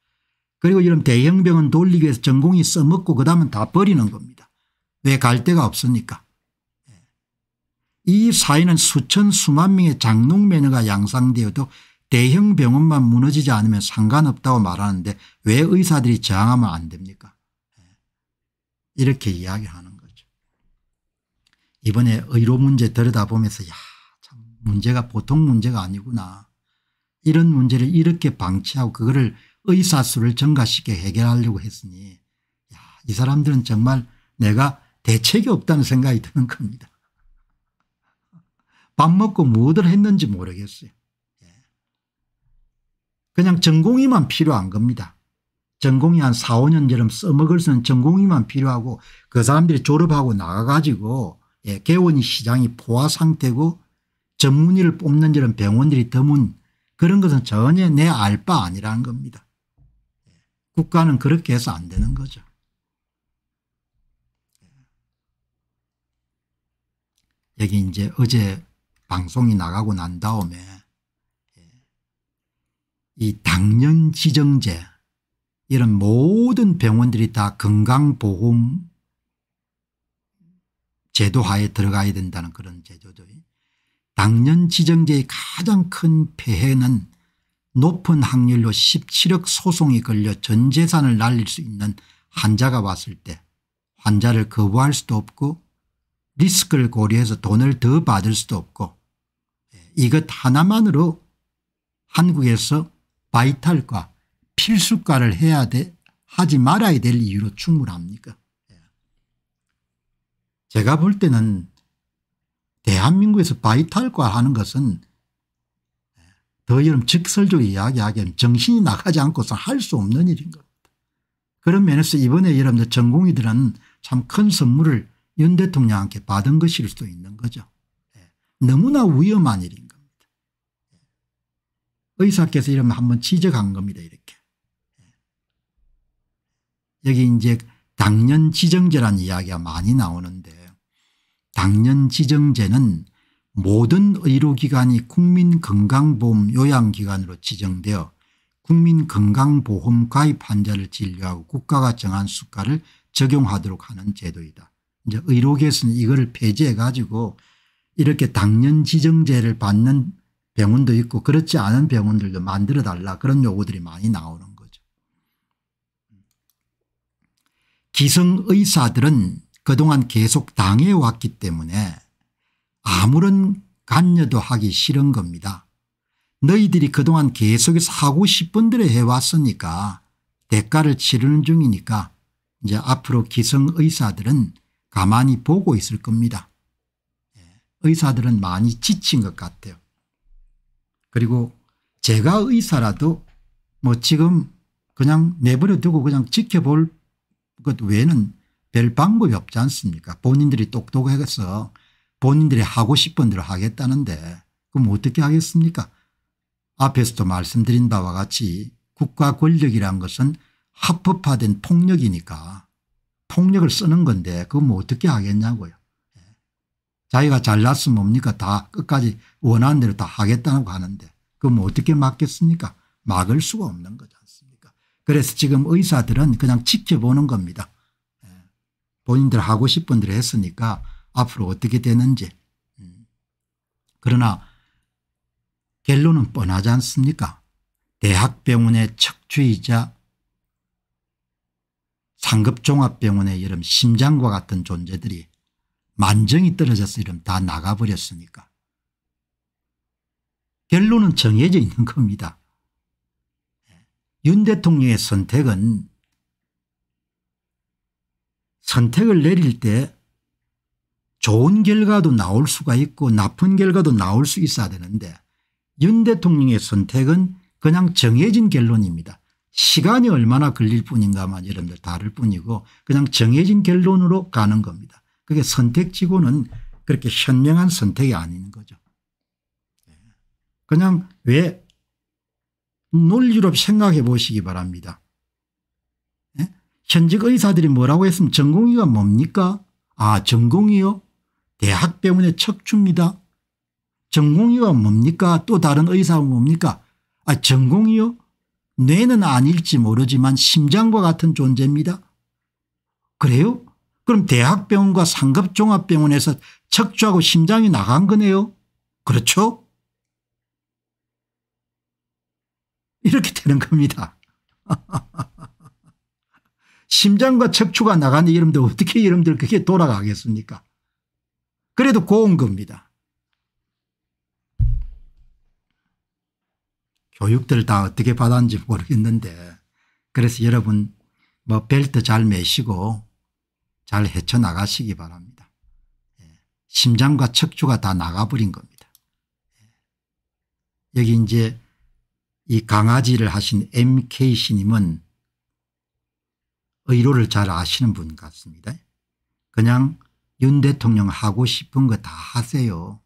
그리고 이런 대형 병원 돌리기 위해서 전공의 써먹고 그다음은 다 버리는 겁니다. 왜 갈 데가 없으니까. 예. 이 사이는 수천 수만 명의 장롱 매너가 양상되어도 대형 병원만 무너지지 않으면 상관없다고 말하는데 왜 의사들이 저항하면 안 됩니까? 예. 이렇게 이야기하는 이번에 의료 문제 들여다보면서 야참 문제가 보통 문제가 아니구나. 이런 문제를 이렇게 방치하고 그거를 의사수를 증가시켜 해결하려고 했으니 야, 이 사람들은 정말 내가 대책이 없다는 생각이 드는 겁니다. 밥 먹고 무엇을 했는지 모르겠어요. 예. 그냥 전공의만 필요한 겁니다. 전공이 한 4, 5년처럼 써먹을 수는 있 전공의만 필요하고 그 사람들이 졸업하고 나가가지고 예, 개원 시장이 포화 상태고 전문의를 뽑는 이런 병원들이 드문 그런 것은 전혀 내 알 바 아니라는 겁니다. 국가는 그렇게 해서 안 되는 거죠. 여기 이제 어제 방송이 나가고 난 다음에 이 당년 지정제 이런 모든 병원들이 다 건강보험 제도화에 들어가야 된다는 그런 제도죠. 당년 지정제의 가장 큰 폐해는 높은 확률로 17억 소송이 걸려 전 재산을 날릴 수 있는 환자가 왔을 때 환자를 거부할 수도 없고 리스크를 고려해서 돈을 더 받을 수도 없고 예, 이것 하나만으로 한국에서 바이탈과 필수과를 해야 돼 하지 말아야 될 이유로 충분합니까 제가 볼 때는 대한민국에서 바이탈과 하는 것은 더 이런 직설적으로 이야기하기엔 정신이 나가지 않고서 할 수 없는 일인 겁니다. 그런 면에서 이번에 여러분들 전공의들은 참 큰 선물을 윤 대통령한테 받은 것일 수도 있는 거죠. 예. 너무나 위험한 일인 겁니다. 예. 의사께서 이러면 한번 지적한 겁니다. 이렇게. 예. 여기 이제 당년 지정제란 이야기가 많이 나오는데 당년 지정제는 모든 의료기관이 국민건강보험 요양기관으로 지정되어 국민건강보험 가입 환자를 진료하고 국가가 정한 수가를 적용하도록 하는 제도이다. 이제 의료계에서는 이걸 폐지해 가지고 이렇게 당년 지정제를 받는 병원도 있고 그렇지 않은 병원들도 만들어 달라 그런 요구들이 많이 나오는 거죠. 기성의사들은 그동안 계속 당해왔기 때문에 아무런 간여도 하기 싫은 겁니다. 너희들이 그동안 계속해서 하고 싶은 대로 해왔으니까 대가를 치르는 중이니까 이제 앞으로 기성의사들은 가만히 보고 있을 겁니다. 예, 의사들은 많이 지친 것 같아요. 그리고 제가 의사라도 뭐 지금 그냥 내버려 두고 그냥 지켜볼 것 외에는 별 방법이 없지 않습니까 본인들이 똑똑해서 본인들이 하고 싶은 대로 하겠다는데 그럼 어떻게 하겠습니까 앞에서도 말씀드린 바와 같이 국가 권력이란 것은 합법화된 폭력이니까 폭력을 쓰는 건데 그건 뭐 어떻게 하겠냐고요. 예. 자기가 잘났으면 뭡니까 다 끝까지 원하는 대로 다 하겠다고 하는데 그건 뭐 어떻게 막겠습니까 막을 수가 없는 거지 않습니까 그래서 지금 의사들은 그냥 지켜보는 겁니다. 본인들 하고 싶은 대로 했으니까 앞으로 어떻게 되는지 그러나 결론은 뻔하지 않습니까 대학병원의 척추이자 상급종합병원의 이런 심장과 같은 존재들이 만정이 떨어져서 이름 다 나가버렸으니까 결론은 정해져 있는 겁니다. 예. 윤 대통령의 선택은 선택을 내릴 때 좋은 결과도 나올 수가 있고 나쁜 결과도 나올 수 있어야 되는데 윤 대통령의 선택은 그냥 정해진 결론입니다. 시간이 얼마나 걸릴 뿐인가만 여러분들 다를 뿐이고 그냥 정해진 결론으로 가는 겁니다. 그게 선택치고는 그렇게 현명한 선택이 아닌 거죠. 예. 그냥 왜 논리로 생각해 보시기 바랍니다. 현직 의사들이 뭐라고 했으면 전공의가 뭡니까? 아 전공의요? 대학병원의 척추입니다. 전공의가 뭡니까? 또 다른 의사가 뭡니까? 아 전공의요? 뇌는 아닐지 모르지만 심장과 같은 존재입니다. 그래요? 그럼 대학병원과 상급종합병원에서 척추하고 심장이 나간 거네요. 그렇죠? 이렇게 되는 겁니다. 심장과 척추가 나가는 이름도 어떻게 이름들 그게 돌아가겠습니까 그래도 고운 겁니다. 교육들 다 어떻게 받았는지 모르겠는데 그래서 여러분 뭐 벨트 잘 매시고 잘 헤쳐나가시기 바랍니다. 예. 심장과 척추가 다 나가버린 겁니다. 예. 여기 이제 이 강아지를 하신 MK씨님은 의로를 잘 아시는 분 같습니다. 그냥 윤 대통령 하고 싶은 거 다 하세요.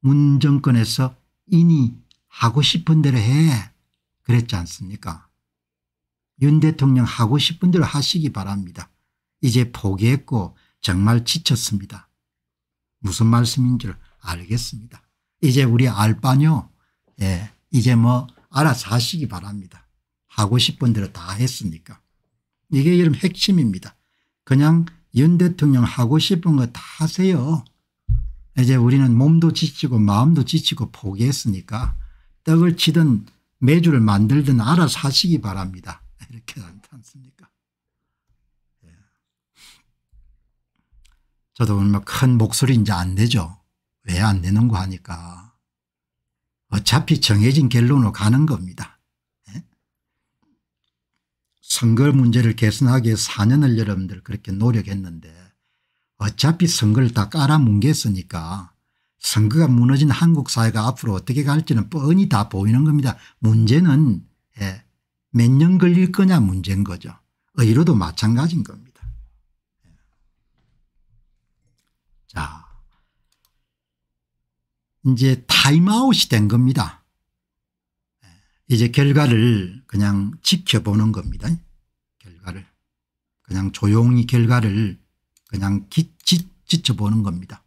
문 정권에서 이니 하고 싶은 대로 해 그랬지 않습니까 윤 대통령 하고 싶은 대로 하시기 바랍니다. 이제 포기했고 정말 지쳤습니다. 무슨 말씀인 줄 알겠습니다. 이제 우리 알바뇨 예, 이제 뭐 알아서 하시기 바랍니다. 하고 싶은 대로 다 했으니까. 이게 이름 핵심입니다. 그냥 윤 대통령 하고 싶은 거 다 하세요. 이제 우리는 몸도 지치고 마음도 지치고 포기했으니까 떡을 치든 매주를 만들든 알아서 하시기 바랍니다. 이렇게 않습니까? 예. 저도 얼마 큰 목소리 이제 안 되죠. 왜 안 되는고 하니까. 어차피 정해진 결론으로 가는 겁니다. 선거 문제를 개선하기 위해 4년을 여러분들 그렇게 노력했는데 어차피 선거를 다 깔아뭉갰으니까 선거가 무너진 한국 사회가 앞으로 어떻게 갈지는 뻔히 다 보이는 겁니다. 문제는 예, 몇년 걸릴 거냐 문제인 거죠. 의료도 마찬가지인 겁니다. 예. 자 이제 타임아웃이 된 겁니다. 이제 결과를 그냥 지켜보는 겁니다. 결과를 그냥 조용히 결과를 그냥 기, 지, 지켜보는 겁니다.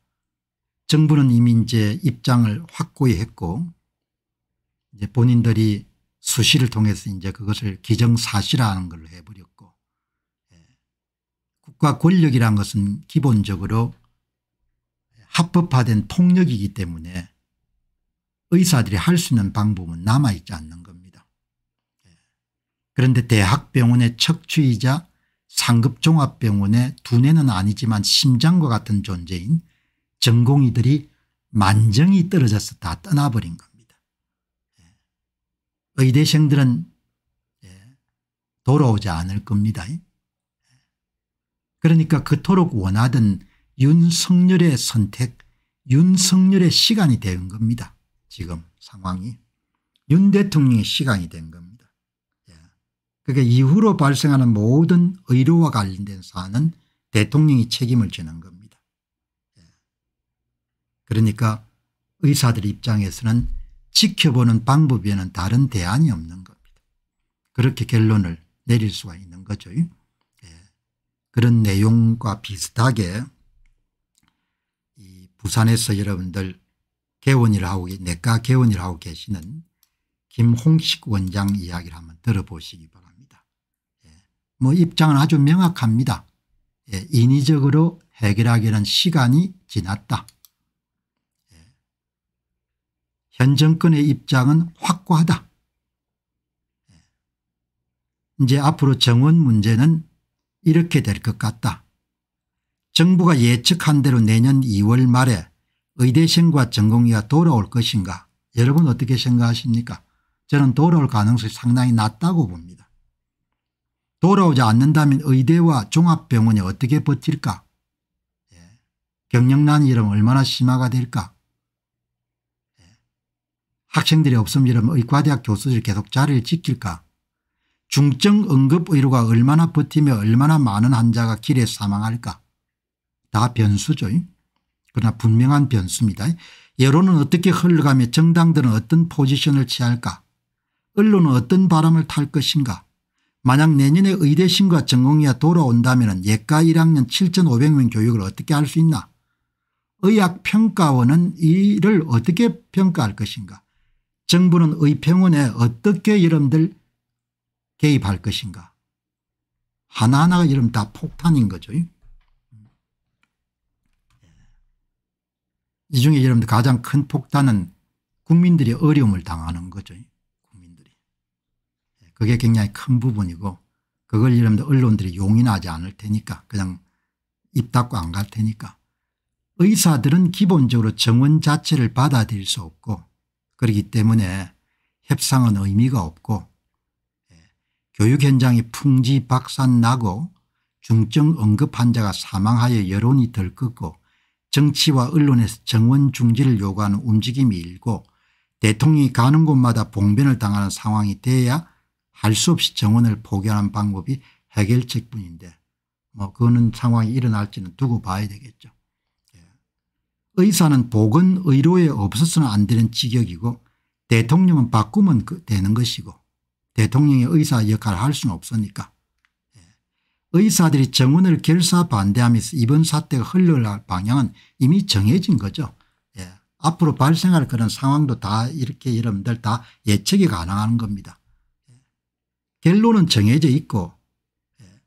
정부는 이미 이제 입장을 확고히 했고 이제 본인들이 수시를 통해서 이제 그것을 기정사실화하는 걸로 해버렸고 예. 국가 권력이란 것은 기본적으로 합법화된 폭력이기 때문에 의사들이 할 수 있는 방법은 남아있지 않는 그런데 대학병원의 척추이자 상급종합병원의 두뇌는 아니지만 심장과 같은 존재인 전공의들이 만정이 떨어져서 다 떠나버린 겁니다. 예. 의대생들은 예, 돌아오지 않을 겁니다. 예. 그러니까 그토록 원하던 윤석열의 선택 윤석열의 시간이 된 겁니다. 지금 상황이 윤 대통령의 시간이 된 겁니다. 그게 그러니까 이후로 발생하는 모든 의료와 관련된 사안은 대통령이 책임을 지는 겁니다. 예. 그러니까 의사들 입장에서는 지켜보는 방법에는 다른 대안이 없는 겁니다. 그렇게 결론을 내릴 수가 있는 거죠. 예. 그런 내용과 비슷하게 부산에서 여러분들 개원일 하고 내과 개원일 하고 계시는 김홍식 원장 이야기를 한번 들어보시기 바랍니다. 뭐 입장은 아주 명확합니다. 예, 인위적으로 해결하기에는 시간이 지났다. 예. 현 정권의 입장은 확고하다. 예. 이제 앞으로 정원 문제는 이렇게 될 것 같다. 정부가 예측한 대로 내년 2월 말에 의대생과 전공의가 돌아올 것인가 여러분 어떻게 생각하십니까 저는 돌아올 가능성이 상당히 낮다고 봅니다. 돌아오지 않는다면 의대와 종합병원이 어떻게 버틸까 예. 경력난이 이러면 얼마나 심화가 될까 예. 학생들이 없으면 이러면 의과대학 교수들이 계속 자리를 지킬까 중증 응급의료가 얼마나 버티며 얼마나 많은 환자가 길에 사망할까 다 변수죠 그러나 분명한 변수입니다 여론은 어떻게 흘러가며 정당들은 어떤 포지션을 취할까 언론은 어떤 바람을 탈 것인가 만약 내년에 의대 신과 전공이가 돌아온다면 예과 1학년 7,500명 교육을 어떻게 할 수 있나 의학평가원은 이를 어떻게 평가할 것인가 정부는 의평원에 어떻게 여러분들 개입할 것인가 하나하나가 여러분 다 폭탄인 거죠. 이 중에 여러분들 가장 큰 폭탄은 국민들이 어려움을 당하는 거죠. 그게 굉장히 큰 부분이고 그걸 이러면 언론들이 용인하지 않을 테니까 그냥 입 닫고 안 갈 테니까 의사들은 기본적으로 정원 자체를 받아들일 수 없고 그렇기 때문에 협상은 의미가 없고 예, 교육 현장이 풍지 박산나고 중증 응급 환자가 사망하여 여론이 덜끓고 정치와 언론에서 정원 중지를 요구하는 움직임이 일고 대통령이 가는 곳마다 봉변을 당하는 상황이 돼야 할수 없이 정원을 포기하는 방법이 해결책뿐인데 뭐 그거는 상황이 일어날지는 두고 봐야 되겠죠. 예. 의사는 복은 의료에 없어서는 안 되는 직역이고 대통령은 바꾸면 그 되는 것이고 대통령이 의사 역할을 할 수는 없으니까 예. 의사들이 정원을 결사 반대하면서 이번 사태가 흘러갈 방향은 이미 정해진 거죠. 예. 앞으로 발생할 그런 상황도 다 이렇게 여러분들 다 예측이 가능한 겁니다. 결론은 정해져 있고 예,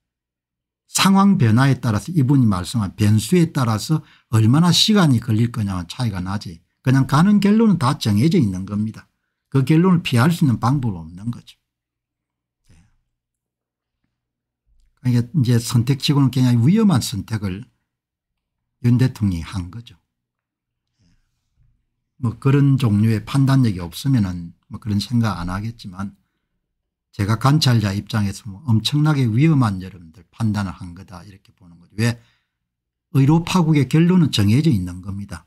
상황 변화에 따라서 이분이 말씀한 변수에 따라서 얼마나 시간이 걸릴 거냐와 차이가 나지 그냥 가는 결론은 다 정해져 있는 겁니다. 그 결론을 피할 수 있는 방법은 없는 거죠. 예. 그러니까 이제 선택치고는 굉장히 위험한 선택을 윤 대통령이 한 거죠. 예. 뭐 그런 종류의 판단력이 없으면 뭐 그런 생각 안 하겠지만 제가 관찰자 입장에서 뭐 엄청나게 위험한 여러분들 판단을 한 거다 이렇게 보는 거죠. 왜? 의료 파국의 결론은 정해져 있는 겁니다.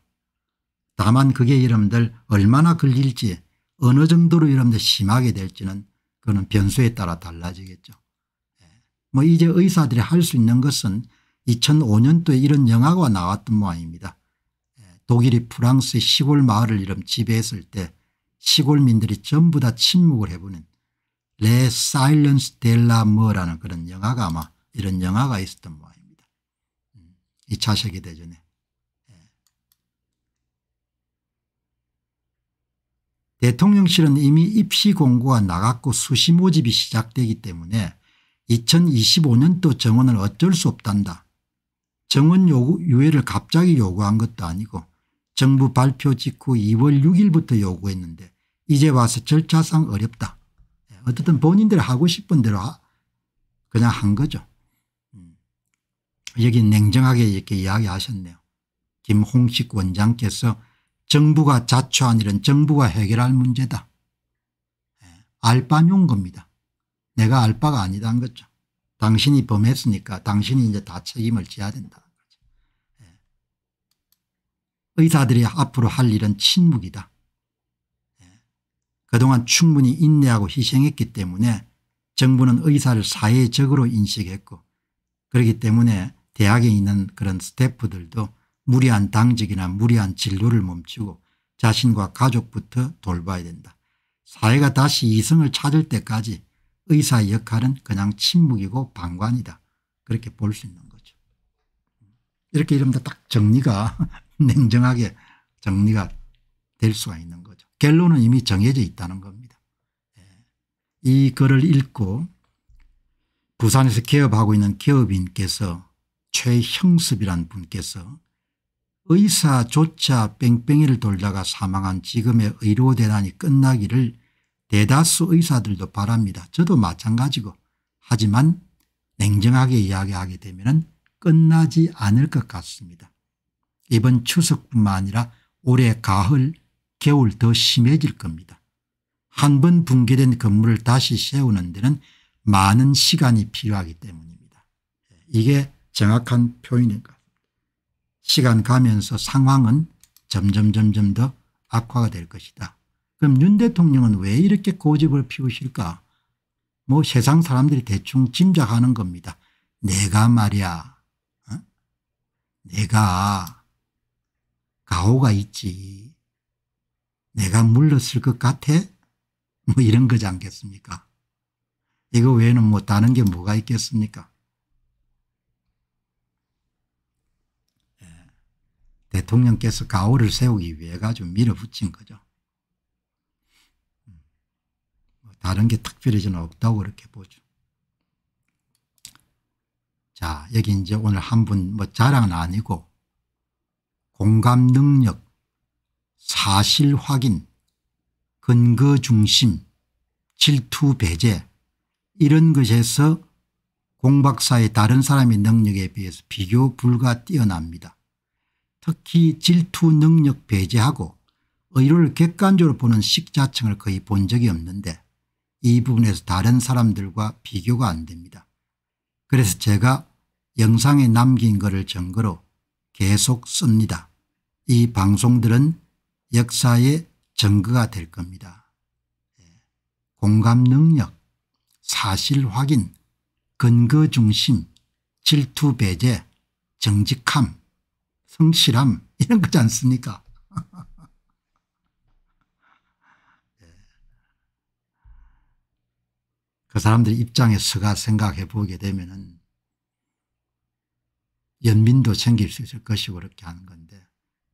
다만 그게 여러분들 얼마나 걸릴지 어느 정도로 여러분들 심하게 될지는 그거는 변수에 따라 달라지겠죠. 예. 뭐 이제 의사들이 할 수 있는 것은 2005년도에 이런 영화가 나왔던 모양입니다. 예. 독일이 프랑스의 시골 마을을 이름 지배했을 때 시골민들이 전부 다 침묵을 해보는 레 사일런스 델라 머라는 그런 영화가 아마 이런 영화가 있었던 모양입니다. 2차 음, 세계대전에. 예. 대통령실은 이미 입시 공고가 나갔고 수시 모집이 시작되기 때문에 2025년도 정원을 어쩔 수 없단다. 정원 요구 유예를 갑자기 요구한 것도 아니고 정부 발표 직후 2월 6일부터 요구했는데 이제 와서 절차상 어렵다. 어쨌든 본인들 이 하고 싶은 대로 그냥 한 거죠. 음. 여기 냉정하게 이렇게 이야기하셨네요. 김홍식 원장께서 정부가 자초한 일은 정부가 해결할 문제다. 예, 알바용 겁니다. 내가 알바가 아니다는 거죠. 당신이 범했으니까 당신이 이제 다 책임을 져야 된다. 그렇죠. 예. 의사들이 앞으로 할 일은 침묵이다. 그동안 충분히 인내하고 희생했기 때문에 정부는 의사를 사회 적으로 인식했고 그렇기 때문에 대학에 있는 그런 스태프들도 무리한 당직이나 무리한 진료를 멈추고 자신과 가족부터 돌봐야 된다. 사회가 다시 이성을 찾을 때까지 의사의 역할은 그냥 침묵이고 방관이다. 그렇게 볼 수 있는 거죠. 이렇게 이러면 딱 정리가 냉정하게 정리가 될 수가 있는 거죠. 결론은 이미 정해져 있다는 겁니다. 예. 이 글을 읽고 부산에서 개업하고 있는 개업인께서 최형습이란 분께서 의사조차 뺑뺑이를 돌다가 사망한 지금의 의료대란이 끝나기를 대다수 의사들도 바랍니다. 저도 마찬가지고 하지만 냉정하게 이야기하게 되면 끝나지 않을 것 같습니다. 이번 추석뿐만 아니라 올해 가을 겨울 더 심해질 겁니다. 한 번 붕괴된 건물을 다시 세우는 데는 많은 시간이 필요하기 때문입니다. 이게 정확한 표현인 것 같습니다. 시간 가면서 상황은 점점 점점 더 악화가 될 것이다. 그럼 윤 대통령은 왜 이렇게 고집을 피우실까? 뭐 세상 사람들이 대충 짐작하는 겁니다. 내가 말이야. 어? 내가 가오가 있지. 내가 물렀을 것 같아? 뭐 이런 거지 않겠습니까? 이거 외에는 뭐 다른 게 뭐가 있겠습니까? 네. 대통령께서 가오를 세우기 위해 가지고 밀어붙인 거죠. 음. 뭐 다른 게 특별히 저는 없다고 그렇게 보죠. 자, 여기 이제 오늘 한 분 뭐 자랑은 아니고 공감 능력 사실 확인, 근거 중심, 질투 배제 이런 것에서 공박사의 다른 사람의 능력에 비해서 비교 불가 뛰어납니다. 특히 질투 능력 배제하고 의료를 객관적으로 보는 식자층을 거의 본 적이 없는데 이 부분에서 다른 사람들과 비교가 안 됩니다. 그래서 제가 영상에 남긴 것을 증거로 계속 씁니다. 이 방송들은 역사의 증거가 될 겁니다. 예. 공감 능력, 사실 확인, 근거 중심, 질투 배제, 정직함, 성실함 이런 거지 않습니까 예. 그 사람들 입장에 서가 생각해 보게 되면 은 연민도 생길 수 있을 것이고 그렇게 하는 건데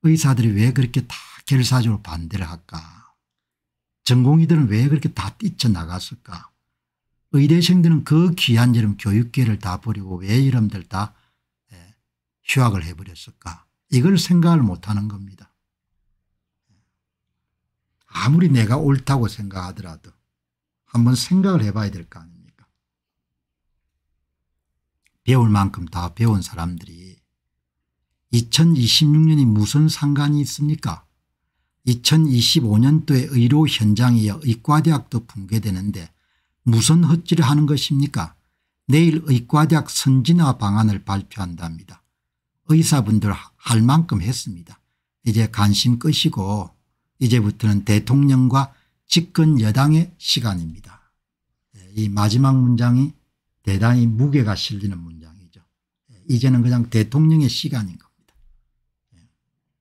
의사들이 왜 그렇게 다 결사적으로 반대를 할까 전공의들은 왜 그렇게 다 뛰쳐나갔을까 의대생들은 그 귀한 이름 교육계를 다 버리고 왜 이름들 다 예, 휴학을 해버렸을까 이걸 생각을 못하는 겁니다. 아무리 내가 옳다고 생각하더라도 한번 생각을 해봐야 될 거 아닙니까 배울 만큼 다 배운 사람들이 2026년이 무슨 상관이 있습니까 2 0 2 5년도에 의료 현장이어 의과대학도 붕괴되는데 무슨 헛질을 하는 것입니까 내일 의과대학 선진화 방안을 발표한답니다. 의사분들 할 만큼 했습니다. 이제 관심 끄시고 이제부터는 대통령과 집권 여당의 시간입니다. 예, 이 마지막 문장이 대단히 무게가 실리는 문장이죠. 예, 이제는 그냥 대통령의 시간인 겁니다.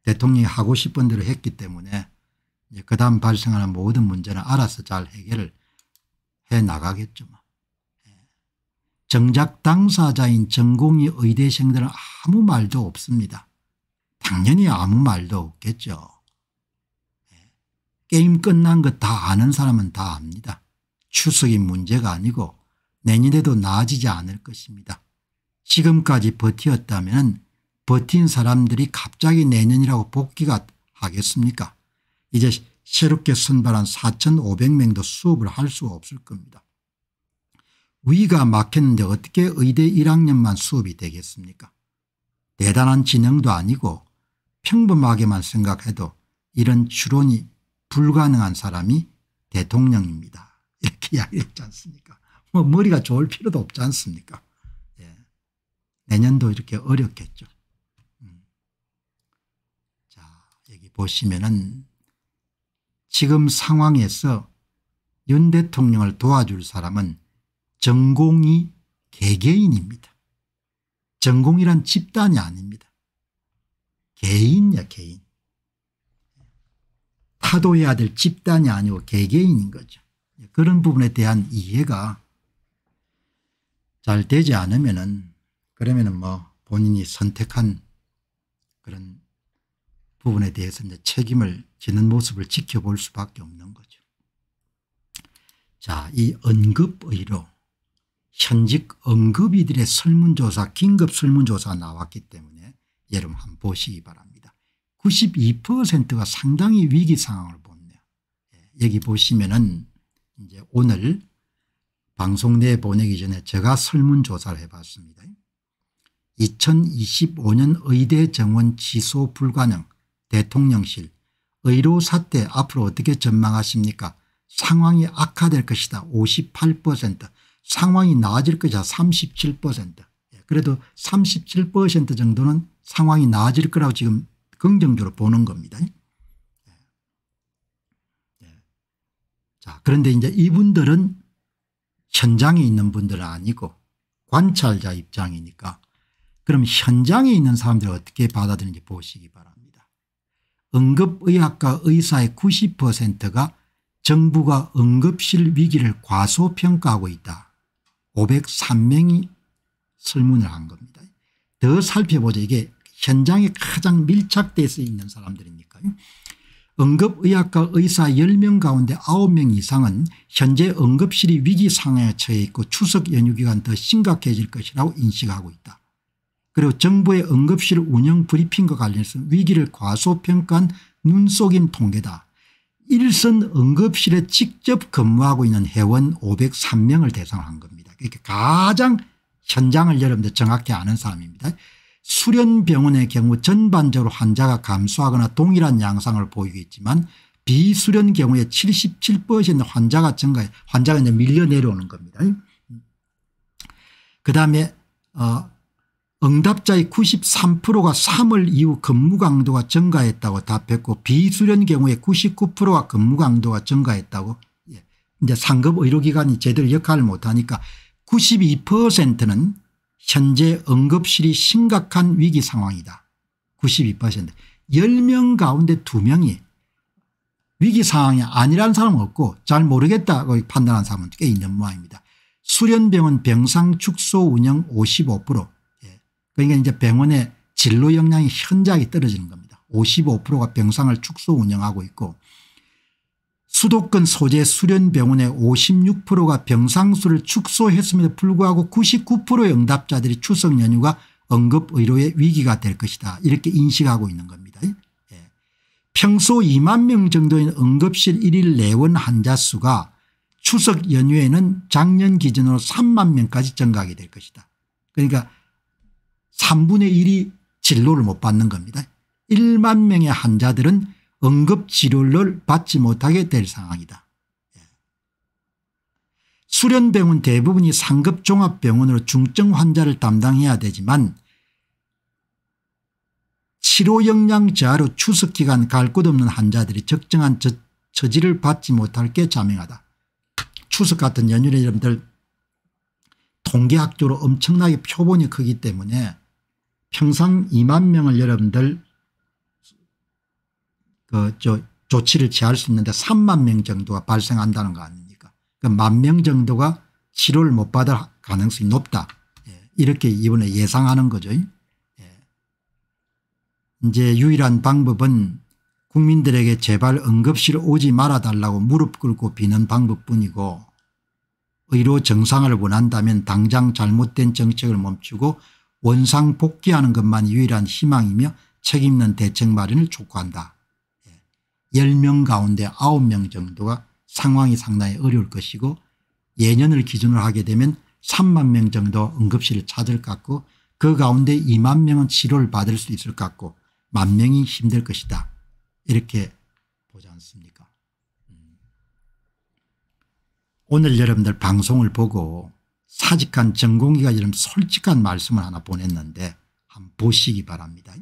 대통령이 하고 싶은 대로 했기 때문에 그 다음 발생하는 모든 문제는 알아서 잘 해결을 해 나가겠죠. 뭐. 예. 정작 당사자인 전공의 의대생들은 아무 말도 없습니다. 당연히 아무 말도 없겠죠. 예. 게임 끝난 것 다 아는 사람은 다 압니다. 추석이 문제가 아니고 내년에도 나아지지 않을 것입니다. 지금까지 버티다면 버틴 사람들이 갑자기 내년이라고 복귀가 하겠습니까 이제 새롭게 선발한 4,500명도 수업을 할 수 없을 겁니다. 위가 막혔는데 어떻게 의대 1학년만 수업이 되겠습니까 대단한 지능도 아니고 평범하게만 생각해도 이런 추론이 불가능한 사람이 대통령입니다. 이렇게 이야기했지 않습니까 뭐 머리가 좋을 필요도 없지 않습니까 예. 내년도 이렇게 어렵겠죠. 보시면은 지금 상황에서 윤 대통령을 도와줄 사람은 전공이 개개인입니다. 전공이란 집단이 아닙니다. 개인이야 개인. 파도해야 될 집단이 아니고 개개인인 거죠. 그런 부분에 대한 이해가 잘 되지 않으면은 그러면은 뭐 본인이 선택한 그런 부분에 대해서 이제 책임을 지는 모습을 지켜볼 수밖에 없는 거죠. 자, 이 언급의료. 현직 언급이들의 설문조사, 긴급 설문조사 나왔기 때문에 여러분 한번 보시기 바랍니다. 92%가 상당히 위기 상황을 보네요. 예, 여기 보시면은 이제 오늘 방송 내 보내기 전에 제가 설문조사를 해봤습니다. 2025년 의대 정원 취소 불가능 대통령실 의료 사태 앞으로 어떻게 전망하십니까 상황이 악화될 것이다 58% 상황이 나아질 것이다 37% 예, 그래도 37% 정도는 상황이 나아질 거라고 지금 긍정적으로 보는 겁니다. 예. 예. 자 그런데 이제 이분들은 현장에 있는 분들은 아니고 관찰자 입장이니까 그럼 현장에 있는 사람들이 어떻게 받아들이는지 보시기 바랍니다. 응급의학과 의사의 90%가 정부가 응급실 위기를 과소평가하고 있다. 503명이 설문을 한 겁니다. 더 살펴보자 이게 현장에 가장 밀착돼서 있는 사람들입니까 응급의학과 의사 10명 가운데 9명 이상은 현재 응급실이 위기 상황에 처해 있고 추석 연휴 기간 더 심각해질 것이라고 인식하고 있다. 그리고 정부의 응급실 운영 브리핑과 관련해서 위기를 과소평가한 눈속임 통계다. 일선 응급실에 직접 근무하고 있는 회원 503명을 대상으로 한 겁니다. 가장 현장을 여러분들 정확히 아는 사람입니다. 수련병원의 경우 전반적으로 환자가 감소하거나 동일한 양상을 보이고 있지만 비수련 경우에 77% 환자가 증가해 환자가 이제 밀려 내려오는 겁니다. 그 다음에 어 응답자의 93%가 3월 이후 근무 강도가 증가했다고 답했고 비수련 경우에 99%가 근무 강도가 증가했다고 예. 이제 상급 의료기관이 제대로 역할을 못하니까 92%는 현재 응급실이 심각한 위기 상황이다. 92% 10명 가운데 2명이 위기 상황이 아니라는 사람은 없고 잘 모르겠다고 판단한 사람은 꽤 있는 모양입니다. 수련병은 병상 축소 운영 55% 그러니까 이제 병원의 진료 역량이 현저하게 떨어지는 겁니다. 55%가 병상을 축소 운영하고 있고 수도권 소재 수련병원의 56%가 병상수를 축소했음에도 불구하고 99%의 응답자들이 추석 연휴가 응급의료의 위기가 될 것이다 이렇게 인식하고 있는 겁니다. 예. 평소 2만 명 정도인 응급실 1일 내원 환자 수가 추석 연휴에는 작년 기준으로 3만 명까지 증가하게 될 것이다. 그러니까 3분의 1이 진료를 못 받는 겁니다. 1만 명의 환자들은 응급치료를 받지 못하게 될 상황이다. 예. 수련병원 대부분이 상급종합병원으로 중증 환자를 담당해야 되지만 치료 역량 저하로 추석기간 갈 곳 없는 환자들이 적정한 저, 처지를 받지 못할 게 자명하다. 추석 같은 연휴에 여러분들 통계학적으로 엄청나게 표본이 크기 때문에 평상 2만 명을 여러분들 그저 조치를 취할 수 있는데 3만 명 정도가 발생한다는 거 아닙니까 그만 명 정도가 치료를 못 받을 가능성이 높다 예. 이렇게 이번에 예상하는 거죠 예. 이제 유일한 방법은 국민들에게 제발 응급실 오지 말아달라고 무릎 꿇고 비는 방법뿐이고 의료 정상화 원한다면 당장 잘못된 정책을 멈추고 원상 복귀하는 것만 유일한 희망이며 책임있는 대책 마련을 촉구한다. 10명 예. 가운데 9명 정도가 상황이 상당히 어려울 것이고 예년을 기준으로 하게 되면 3만 명 정도 응급실을 찾을 것 같고 그 가운데 2만 명은 치료를 받을 수 있을 것 같고 만 명이 힘들 것이다. 이렇게 보지 않습니까 음. 오늘 여러분들 방송을 보고 사직한 전공기가 이런 솔직한 말씀을 하나 보냈는데 한번 보시기 바랍니다.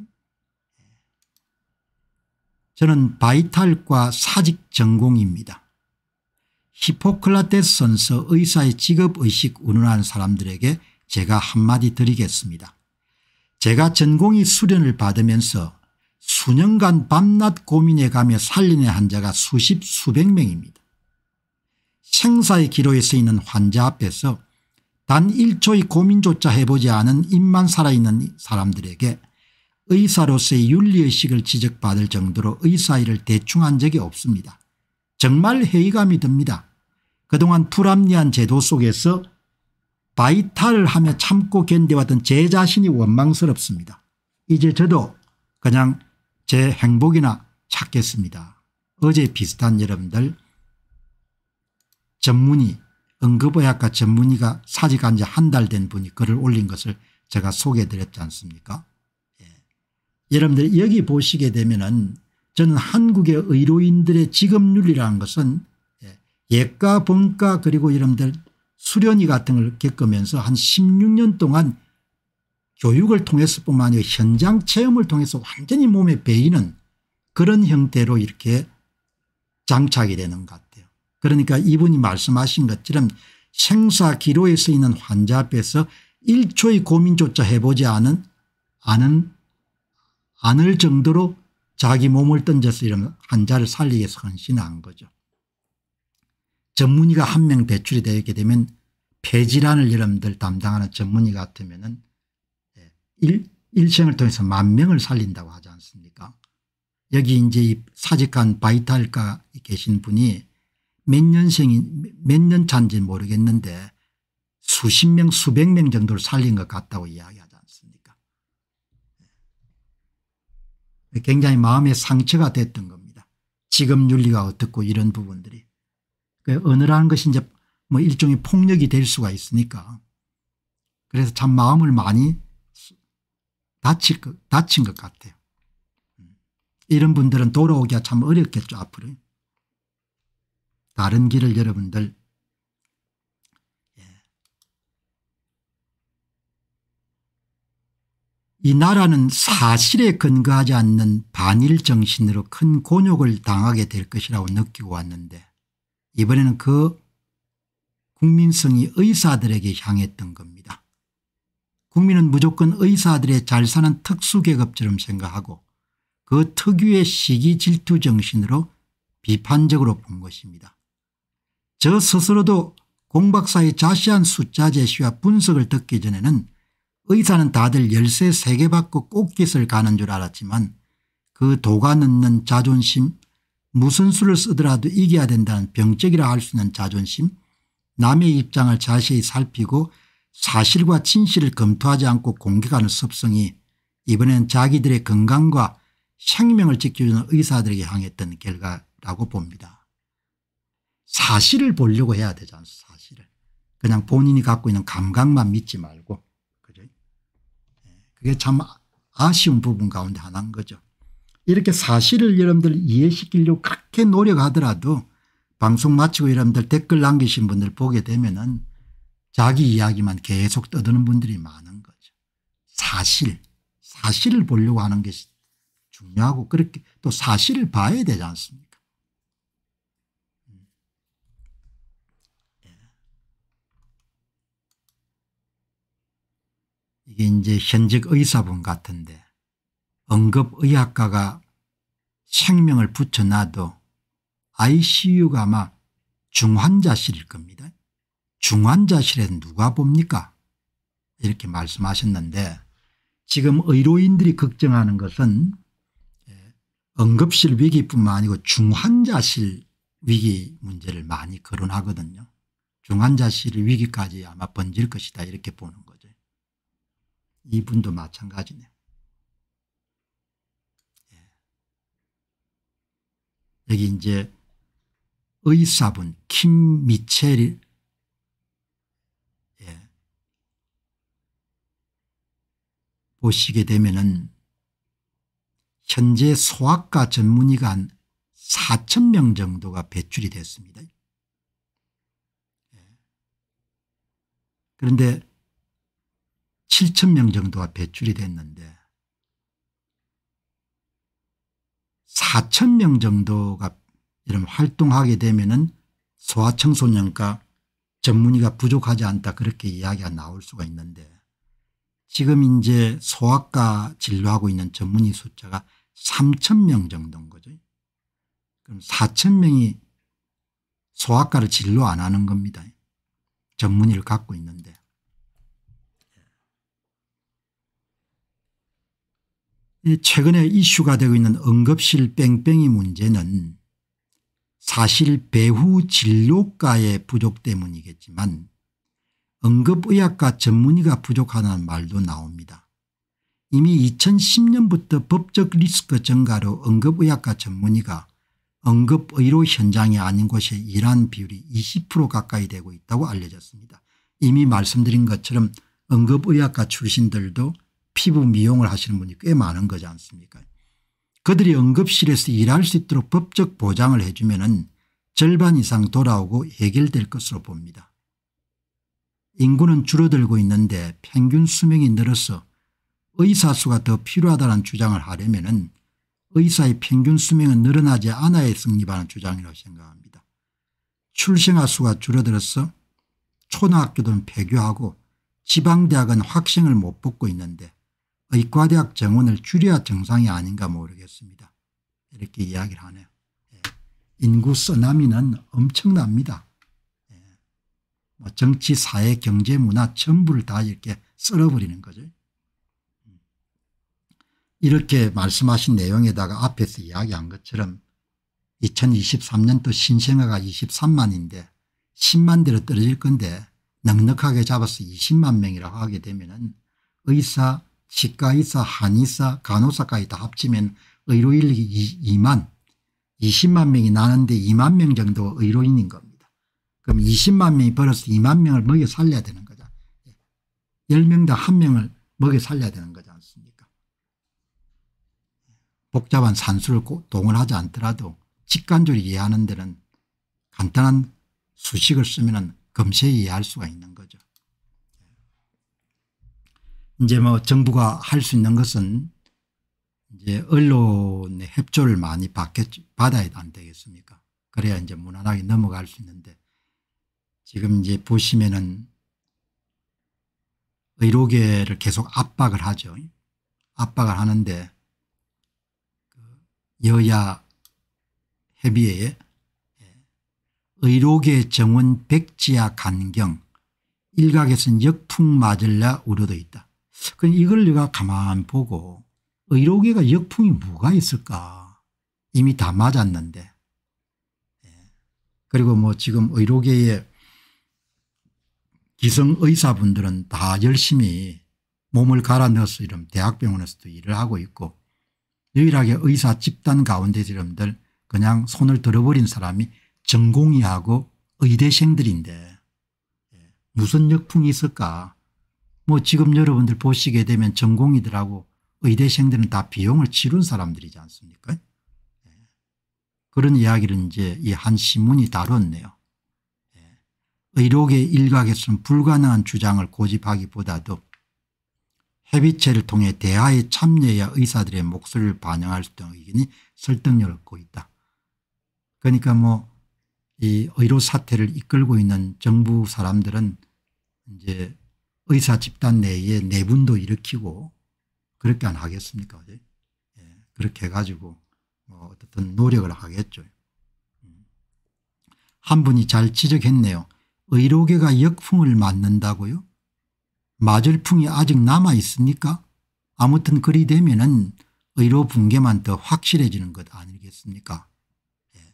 저는 바이탈과 사직 전공입니다. 히포클라테스 선서 의사의 직업의식 운운하는 사람들에게 제가 한마디 드리겠습니다. 제가 전공의 수련을 받으면서 수년간 밤낮 고민해가며 살린 환자가 수십 수백 명입니다. 생사의 기로에 쓰이는 환자 앞에서 단 1초의 고민조차 해보지 않은 입만 살아있는 사람들에게 의사로서의 윤리의식을 지적받을 정도로 의사일을 대충 한 적이 없습니다. 정말 회의감이 듭니다. 그동안 불합리한 제도 속에서 바이탈을 하며 참고 견뎌왔던 제 자신이 원망스럽습니다. 이제 저도 그냥 제 행복이나 찾겠습니다. 어제 비슷한 여러분들 전문의 응급의학과 전문의가 사직한 지 한 달 된 분이 글을 올린 것을 제가 소개해 드렸지 않습니까 예. 여러분들 여기 보시게 되면 은 저는 한국의 의료인들의 직업윤리라는 것은 예, 예과 본과 그리고 여러분들 수련이 같은 걸 겪으면서 한 16년 동안 교육을 통해서 뿐만 아니라 현장 체험을 통해서 완전히 몸에 배이는 그런 형태로 이렇게 장착이 되는 것 그러니까 이분이 말씀하신 것처럼 생사 기로에 서 있는 환자 앞에서 1초의 고민조차 해보지 않은 않은 않을 정도로 자기 몸을 던져서 이런 환자를 살리기 위해서 헌신한 거죠. 전문의가 한 명 배출이 되게 되면 폐질환을 여러분들 담당하는 전문의 같으면 은 예, 일생을 통해서 만 명을 살린다고 하지 않습니까 여기 이제 사직한 바이탈과 계신 분이 몇 년생인 몇년 차인지 모르겠는데 수십 명 수백 명 정도를 살린 것 같다고 이야기하지 않습니까 네. 굉장히 마음의 상처가 됐던 겁니다. 지금 윤리가 어떻고 이런 부분들이. 그 언어라는 것이 이제 뭐 일종의 폭력이 될 수가 있으니까 그래서 참 마음을 많이 다칠 것, 다친 것 같아요. 음. 이런 분들은 돌아오기가 참 어렵겠죠 앞으로. 바른 길을 여러분들 예. 이 나라는 사실에 근거하지 않는 반일 정신으로 큰 곤욕을 당하게 될 것이라고 느끼고 왔는데 이번에는 그 국민성이 의사들에게 향했던 겁니다. 국민은 무조건 의사들의 잘 사는 특수계급처럼 생각하고 그 특유의 시기 질투 정신으로 비판적으로 본 것입니다. 저 스스로도 공박사의 자세한 숫자 제시와 분석을 듣기 전에는 의사는 다들 열쇠 3개 받고 꽃깃을 가는 줄 알았지만 그 도가 넣는 자존심 무슨 수를 쓰더라도 이겨야 된다는 병적이라 할 수 있는 자존심 남의 입장을 자세히 살피고 사실과 진실을 검토하지 않고 공격하는 습성이 이번엔 자기들의 건강과 생명을 지켜주는 의사들에게 향했던 결과라고 봅니다. 사실을 보려고 해야 되지 않습니까 사실을. 그냥 본인이 갖고 있는 감각만 믿지 말고. 그죠? 예, 그게 참 아쉬운 부분 가운데 하나인 거죠. 이렇게 사실을 여러분들 이해시키려고 그렇게 노력하더라도 방송 마치고 여러분들 댓글 남기신 분들 보게 되면 은 자기 이야기만 계속 떠드는 분들이 많은 거죠. 사실, 사실을 보려고 하는 것이 중요하고 그렇게 또 사실을 봐야 되지 않습니까 이게 이제 현직 의사분 같은데 응급의학과가 생명을 붙여놔도 ICU가 아마 중환자실일 겁니다. 중환자실에 누가 봅니까 이렇게 말씀하셨는데 지금 의료인들이 걱정하는 것은 예, 응급실 위기뿐만 아니고 중환자실 위기 문제를 많이 거론하거든요. 중환자실 위기까지 아마 번질 것이다 이렇게 보는 거죠. 이분도 마찬가지네요. 예. 여기 이제 의사분 김미첼이 예. 보시게 되면은 현재 소아과 전문의가 한 4천 명 정도가 배출이 됐습니다. 예. 그런데 7천 명 정도가 배출이 됐는데 4천 명 정도가 이런 활동하게 되면은 소아청소년과 전문의가 부족하지 않다 그렇게 이야기가 나올 수가 있는데 지금 이제 소아과 진료하고 있는 전문의 숫자가 3천 명 정도인 거죠. 그럼 4천 명이 소아과를 진료 안 하는 겁니다. 전문의를 갖고 있는데 최근에 이슈가 되고 있는 응급실 뺑뺑이 문제는 사실 배후 진료가의 부족 때문이겠지만 응급의학과 전문의가 부족하다는 말도 나옵니다. 이미 2010년부터 법적 리스크 증가로 응급의학과 전문의가 응급의료 현장이 아닌 곳에 일한 비율이 20% 가까이 되고 있다고 알려졌습니다. 이미 말씀드린 것처럼 응급의학과 출신들도 피부 미용을 하시는 분이 꽤 많은 거지 않습니까 그들이 응급실에서 일할 수 있도록 법적 보장을 해주면 은 절반 이상 돌아오고 해결될 것으로 봅니다. 인구는 줄어들고 있는데 평균 수명이 늘어서 의사 수가 더 필요하다는 주장을 하려면 은 의사의 평균 수명은 늘어나지 않아야 승립하는 주장이라고 생각합니다. 출생아 수가 줄어들어서 초등학교는 폐교하고 지방대학은 확신을못 뽑고 있는데 의과대학 정원을 줄여야 정상이 아닌가 모르겠습니다. 이렇게 이야기를 하네요. 예. 인구 쓰나미는 엄청납니다. 예. 뭐 정치, 사회, 경제, 문화 전부를 다 이렇게 쓸어버리는 거죠. 음. 이렇게 말씀하신 내용에다가 앞에서 이야기한 것처럼 2023년도 신생아가 23만인데 10만 대로 떨어질 건데 넉넉하게 잡아서 20만 명이라고 하게 되면 은 의사, 치과의사 한의사 간호사까지 다 합치면 의료인력이 2만 20만 명이 나는데 2만 명 정도 의료인인 겁니다. 그럼 20만 명이 벌어서 2만 명을 먹여 살려야 되는 거죠. 10명당 예. 1명을 먹여 살려야 되는 거지 않습니까 복잡한 산수를 동원하지 않더라도 직관적으로 이해하는 데는 간단한 수식을 쓰면 금세 이해할 수가 있는 거죠. 이제 뭐 정부가 할 수 있는 것은 이제 언론의 협조를 많이 받겠지, 받아야 안 되겠습니까? 그래야 이제 무난하게 넘어갈 수 있는데 지금 이제 보시면은 의료계를 계속 압박을 하죠. 압박을 하는데 그 여야 협의회에 의료계 정원 백지화 간경 일각에서는 역풍 맞을라 우려도 있다. 그 이걸 내가 가만 보고 의료계가 역풍이 뭐가 있을까 이미 다 맞았는데 예. 그리고 뭐 지금 의료계의 기성의사분들은 다 열심히 몸을 갈아 넣어서 이런 대학병원에서도 일을 하고 있고 유일하게 의사 집단 가운데 지름들 그냥 손을 들어버린 사람이 전공의하고 의대생들인데 예, 무슨 역풍이 있을까 뭐 지금 여러분들 보시게 되면 전공이들하고 의대생들은 다 비용을 치른 사람들이지 않습니까? 예. 그런 이야기를 이제 이 한 신문이 다뤘네요. 예. 의료계 일각에서는 불가능한 주장을 고집하기보다도 해비체를 통해 대화에 참여해야 의사들의 목소리를 반영할 수있는 의견이 설득력을 얻고 있다. 그러니까 뭐 이 의료 사태를 이끌고 있는 정부 사람들은 이제 의사 집단 내에 내분도 일으키고 그렇게 안 하겠습니까? 예, 그렇게 해가지고 뭐 어떤 노력을 하겠죠. 음. 한 분이 잘 지적했네요. 의료계가 역풍을 맞는다고요? 맞을 풍이 아직 남아 있습니까? 아무튼 그리 되면은 의료 붕괴만 더 확실해지는 것 아니겠습니까? 예.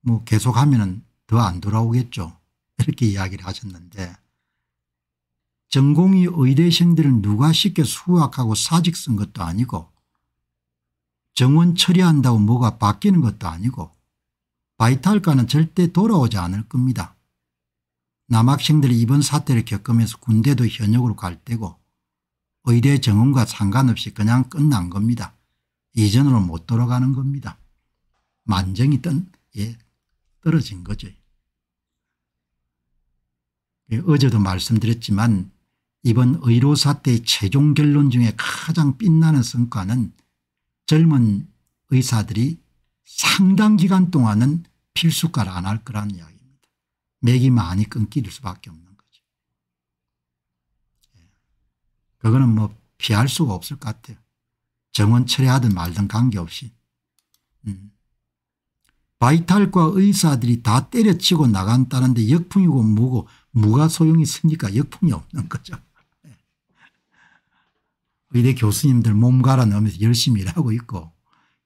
뭐 계속하면은 더 안 돌아오겠죠. 이렇게 이야기를 하셨는데 전공이 의대생들은 누가 쉽게 수학하고 사직 쓴 것도 아니고 정원 처리한다고 뭐가 바뀌는 것도 아니고 바이탈가는 절대 돌아오지 않을 겁니다. 남학생들이 이번 사태를 겪으면서 군대도 현역으로 갈 때고 의대 정원과 상관없이 그냥 끝난 겁니다. 이전으로 못 돌아가는 겁니다. 만정이 뜬, 예, 떨어진 거죠. 예, 어제도 말씀드렸지만 이번 의료사태의 최종 결론 중에 가장 빛나는 성과는 젊은 의사들이 상당 기간 동안은 필수과를 안 할 거라는 이야기입니다. 맥이 많이 끊길 수밖에 없는 거죠. 예. 그거는 뭐 피할 수가 없을 것 같아요. 정원 철회하든 말든 관계없이. 음. 바이탈과 의사들이 다 때려치고 나간다는데 역풍이고 뭐고 무가 소용이 있습니까? 역풍이 없는 거죠. 의대 교수님들 몸갈아 넣으면서 열심히 일하고 있고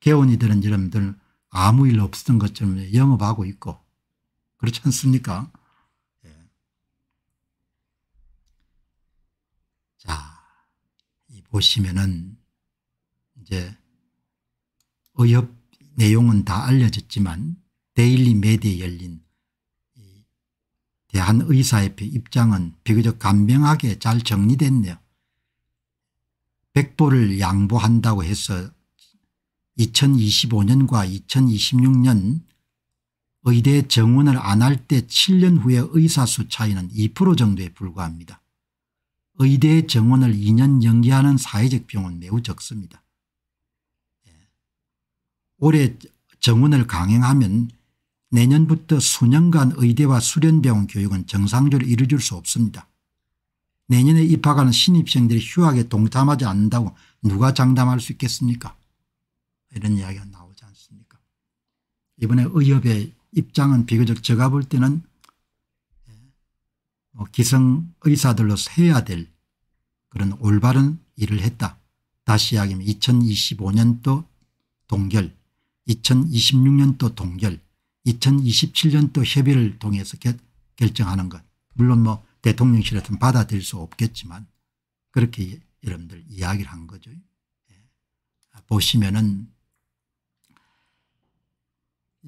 개원이들은 여러분들 아무 일 없었던 것처럼 영업하고 있고 그렇지 않습니까? 예. 자, 이 보시면은 이제 의협 내용은 다 알려졌지만 데일리 메디에 열린 대한의사협회 입장은 비교적 간명하게 잘 정리됐네요. 백보를 양보한다고 해서 2025년과 2026년 의대 정원을 안 할 때 7년 후에 의사수 차이는 2% 정도에 불과합니다. 의대 정원을 2년 연기하는 사회적 병용은 매우 적습니다. 예. 올해 정원을 강행하면 내년부터 수년간 의대와 수련병원 교육은 정상적으로 이루어질 수 없습니다. 내년에 입학하는 신입생들이 휴학에 동참하지 않는다고 누가 장담할 수 있겠습니까 이런 이야기가 나오지 않습니까 이번에 의협의 입장은 비교적 제가 볼 때는 예, 뭐 기성 의사들로서 해야 될 그런 올바른 일을 했다. 다시 이야기하면 2025년도 동결 2026년도 동결 2027년도 협의를 통해서 결정하는 것 물론 뭐 대통령실에서는 받아들일 수 없겠지만 그렇게 여러분들 이야기를 한 거죠. 예. 보시면은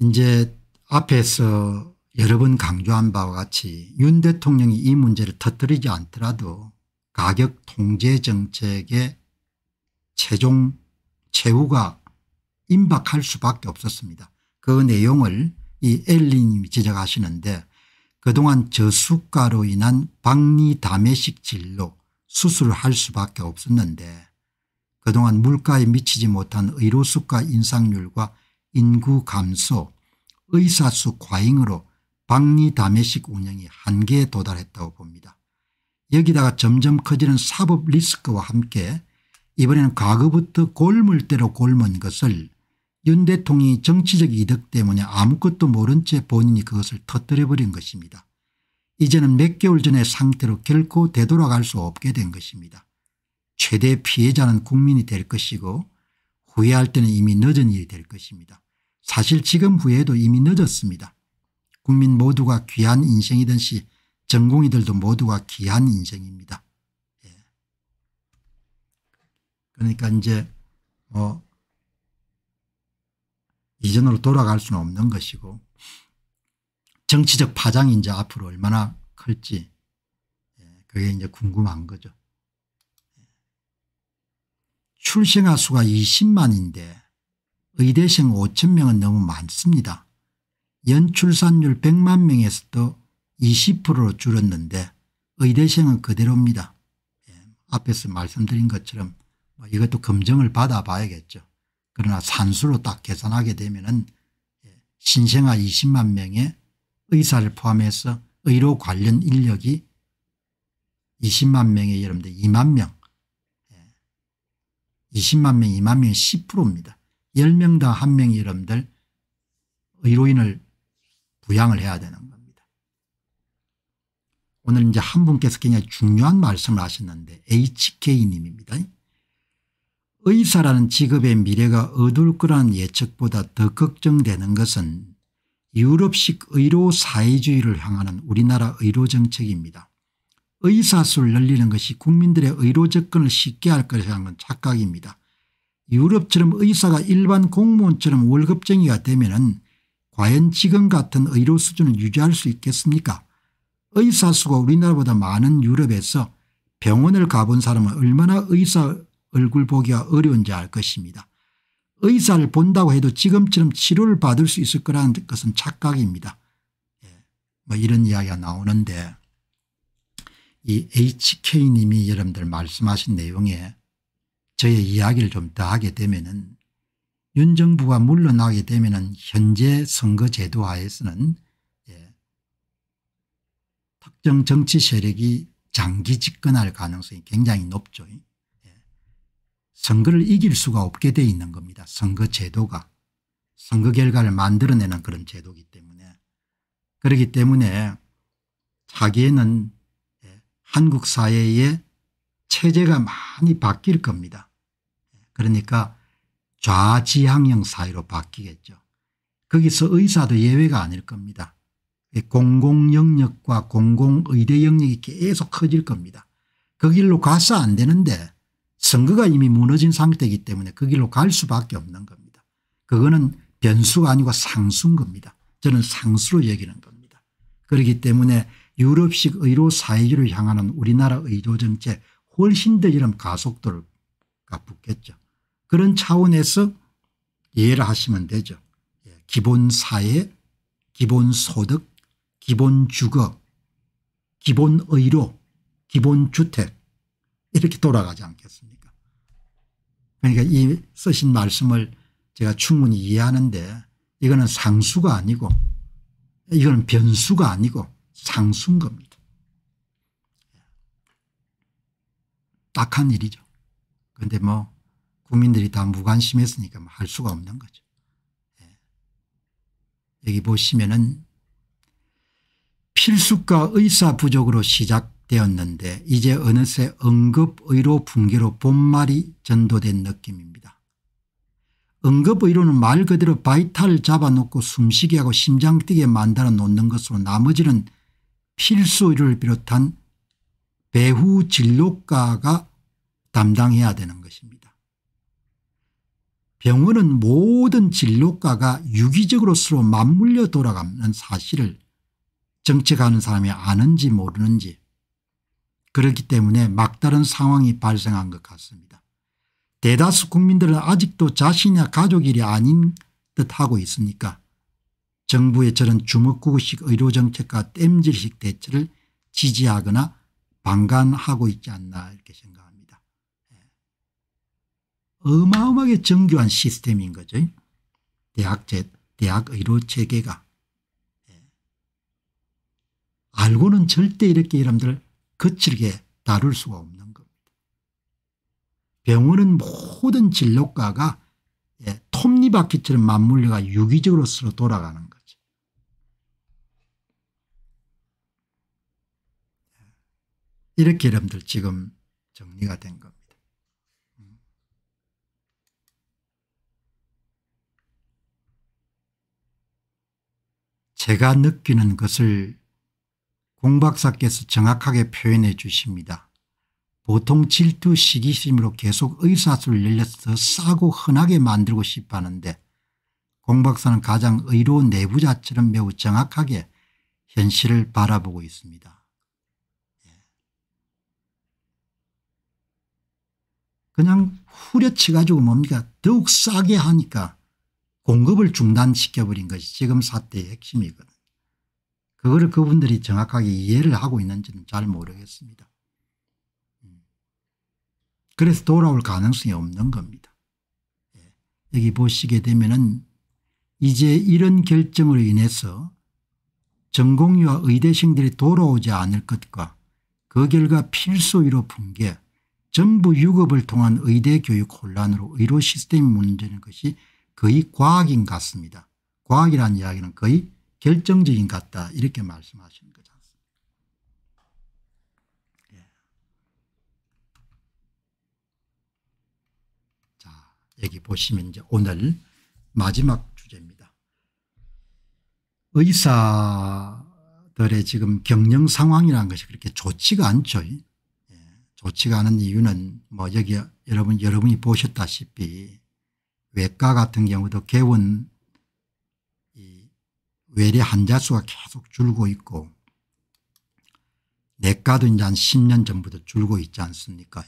이제 앞에서 여러 번 강조한 바와 같이 윤 대통령이 이 문제를 터뜨리지 않더라도 가격 통제 정책의 최종 최후가 임박할 수밖에 없었습니다. 그 내용을 이 엘리님이 지적하시는데 그동안 저수가로 인한 박리담회식 진로 수술할 수밖에 없었는데 그동안 물가에 미치지 못한 의료수가 인상률과 인구 감소 의사수 과잉으로 박리담회식 운영이 한계에 도달했다고 봅니다. 여기다가 점점 커지는 사법 리스크와 함께 이번에는 과거부터 골물대로 골문 것을 윤 대통령이 정치적 이득 때문에 아무것도 모른 채 본인이 그것을 터뜨려버린 것입니다. 이제는 몇 개월 전의 상태로 결코 되돌아갈 수 없게 된 것입니다. 최대 피해자는 국민이 될 것이고 후회할 때는 이미 늦은 일이 될 것입니다. 사실 지금 후회해도 이미 늦었습니다. 국민 모두가 귀한 인생이든시 전공이들도 모두가 귀한 인생입니다. 예. 그러니까 이제 뭐 이전으로 돌아갈 수는 없는 것이고 정치적 파장이 이제 앞으로 얼마나 클지 예, 그게 이제 궁금한 거죠. 출생아 수가 20만인데 의대생 5천 명은 너무 많습니다. 연출산율 100만 명에서도 20%로 줄었는데 의대생은 그대로입니다. 예, 앞에서 말씀드린 것처럼 뭐 이것도 검증을 받아봐야겠죠. 그러나 산수로 딱 계산하게 되면 예, 신생아 20만 명의 의사를 포함해서 의료 관련 인력이 20만 명의 여러분들 2만 명 20만 예, 명 2만 명 10%입니다. 10명 당 1명이 여러분들 의료인을 부양을 해야 되는 겁니다. 오늘 이제 한 분께서 굉장히 중요한 말씀을 하셨는데 HK님입니다. 의사라는 직업의 미래가 어두울 거란 예측보다 더 걱정되는 것은 유럽식 의료 사회주의를 향하는 우리나라 의료 정책입니다. 의사수를 늘리는 것이 국민들의 의료 접근을 쉽게 할 것이라는 건 착각입니다. 유럽처럼 의사가 일반 공무원처럼 월급쟁이가 되면 은 과연 지금 같은 의료 수준을 유지할 수 있겠습니까 의사 수가 우리나라보다 많은 유럽에서 병원을 가본 사람은 얼마나 의사 얼굴 보기가 어려운 지알 것입니다. 의사를 본다고 해도 지금처럼 치료를 받을 수 있을 거라는 것은 착각입니다. 예, 뭐 이런 이야기가 나오는데 이 HK님이 여러분들 말씀하신 내용에 저의 이야기를 좀 더하게 되면은 윤 정부가 물러나게 되면 현재 선거 제도 하에서는 예, 특정 정치 세력이 장기 집권할 가능성이 굉장히 높죠. 선거를 이길 수가 없게 돼 있는 겁니다. 선거 제도가. 선거 결과를 만들어내는 그런 제도이기 때문에. 그렇기 때문에 자기에는 예, 한국 사회의 체제가 많이 바뀔 겁니다. 그러니까 좌지향형 사회로 바뀌겠죠. 거기서 의사도 예외가 아닐 겁니다. 공공 영역과 공공 의대 영역이 계속 커질 겁니다. 그 길로 가서 안 되는데 선거가 이미 무너진 상태이기 때문에 그 길로 갈 수밖에 없는 겁니다. 그거는 변수가 아니고 상수인 겁니다. 저는 상수로 여기는 겁니다. 그렇기 때문에 유럽식 의료 사회주의를 향하는 우리나라 의료정책 훨씬 더 이런 가속도를 붙겠죠. 그런 차원에서 이해를 하시면 되죠. 예, 기본 사회, 기본 소득, 기본 주거, 기본 의료, 기본 주택 이렇게 돌아가지 않겠습니까 그러니까 이 쓰신 말씀을 제가 충분히 이해하는데 이거는 상수가 아니고 이거는 변수가 아니고 상수인 겁니다. 딱 한 일이죠. 그런데 뭐 국민들이 다 무관심했으니까 뭐할 수가 없는 거죠. 예. 여기 보시면은 필수과 의사 부족으로 시작 되었는데 이제 어느새 응급의료 붕괴로 본말이 전도된 느낌입니다. 응급의료는 말 그대로 바이탈을 잡아놓고 숨쉬게 하고 심장 뛰게 만들어 놓는 것으로 나머지는 필수의료를 비롯한 배후 진료과가 담당해야 되는 것입니다. 병원은 모든 진료과가 유기적으로 서로 맞물려 돌아가는 사실을 정책하는 사람이 아는지 모르는지 그렇기 때문에 막다른 상황이 발생한 것 같습니다. 대다수 국민들은 아직도 자신의 가족일이 아닌 듯하고 있으니까 정부의 저런 주먹구구식 의료정책과 땜질식 대처를 지지하거나 방관하고 있지 않나 이렇게 생각합니다. 예. 어마어마하게 정교한 시스템인 거죠. 대학, 제, 대학 의료체계가. 예. 알고는 절대 이렇게 여러분들 거칠게 다룰 수가 없는 겁니다. 병원은 모든 진료과가 예, 톱니바퀴처럼 맞물려가 유기적으로 서로 돌아가는 거죠. 예. 이렇게 여러분들 지금 정리가 된 겁니다. 음. 제가 느끼는 것을 공박사께서 정확하게 표현해 주십니다. 보통 질투 시기심으로 계속 의사수를 열려서 싸고 흔하게 만들고 싶어하는데 공박사는 가장 의로운 내부자처럼 매우 정확하게 현실을 바라보고 있습니다. 예. 그냥 후려치 가지고 뭡니까 더욱 싸게 하니까 공급을 중단시켜버린 것이 지금 사태의 핵심이거든요. 그거를 그분들이 정확하게 이해를 하고 있는지는 잘 모르겠습니다. 음. 그래서 돌아올 가능성이 없는 겁니다. 예. 여기 보시게 되면은 이제 이런 결정으로 인해서 전공의와 의대생들이 돌아오지 않을 것과 그 결과 필수의로 붕괴 전부 유급을 통한 의대 교육 혼란으로 의료 시스템이 무너는 것이 거의 과학인 같습니다. 과학이라는 이야기는 거의 결정적인 것 같다 이렇게 말씀하시는 거지 않습니까 예. 자 여기 보시면 이제 오늘 마지막 주제입니다. 의사들의 지금 경영 상황이라는 것이 그렇게 좋지가 않죠. 예. 좋지가 않은 이유는 뭐 여기 여러분 여러분이 보셨다시피 외과 같은 경우도 개원 외래 환자 수가 계속 줄고 있고 내과도 이제 한 10년 전부터 줄고 있지 않습니까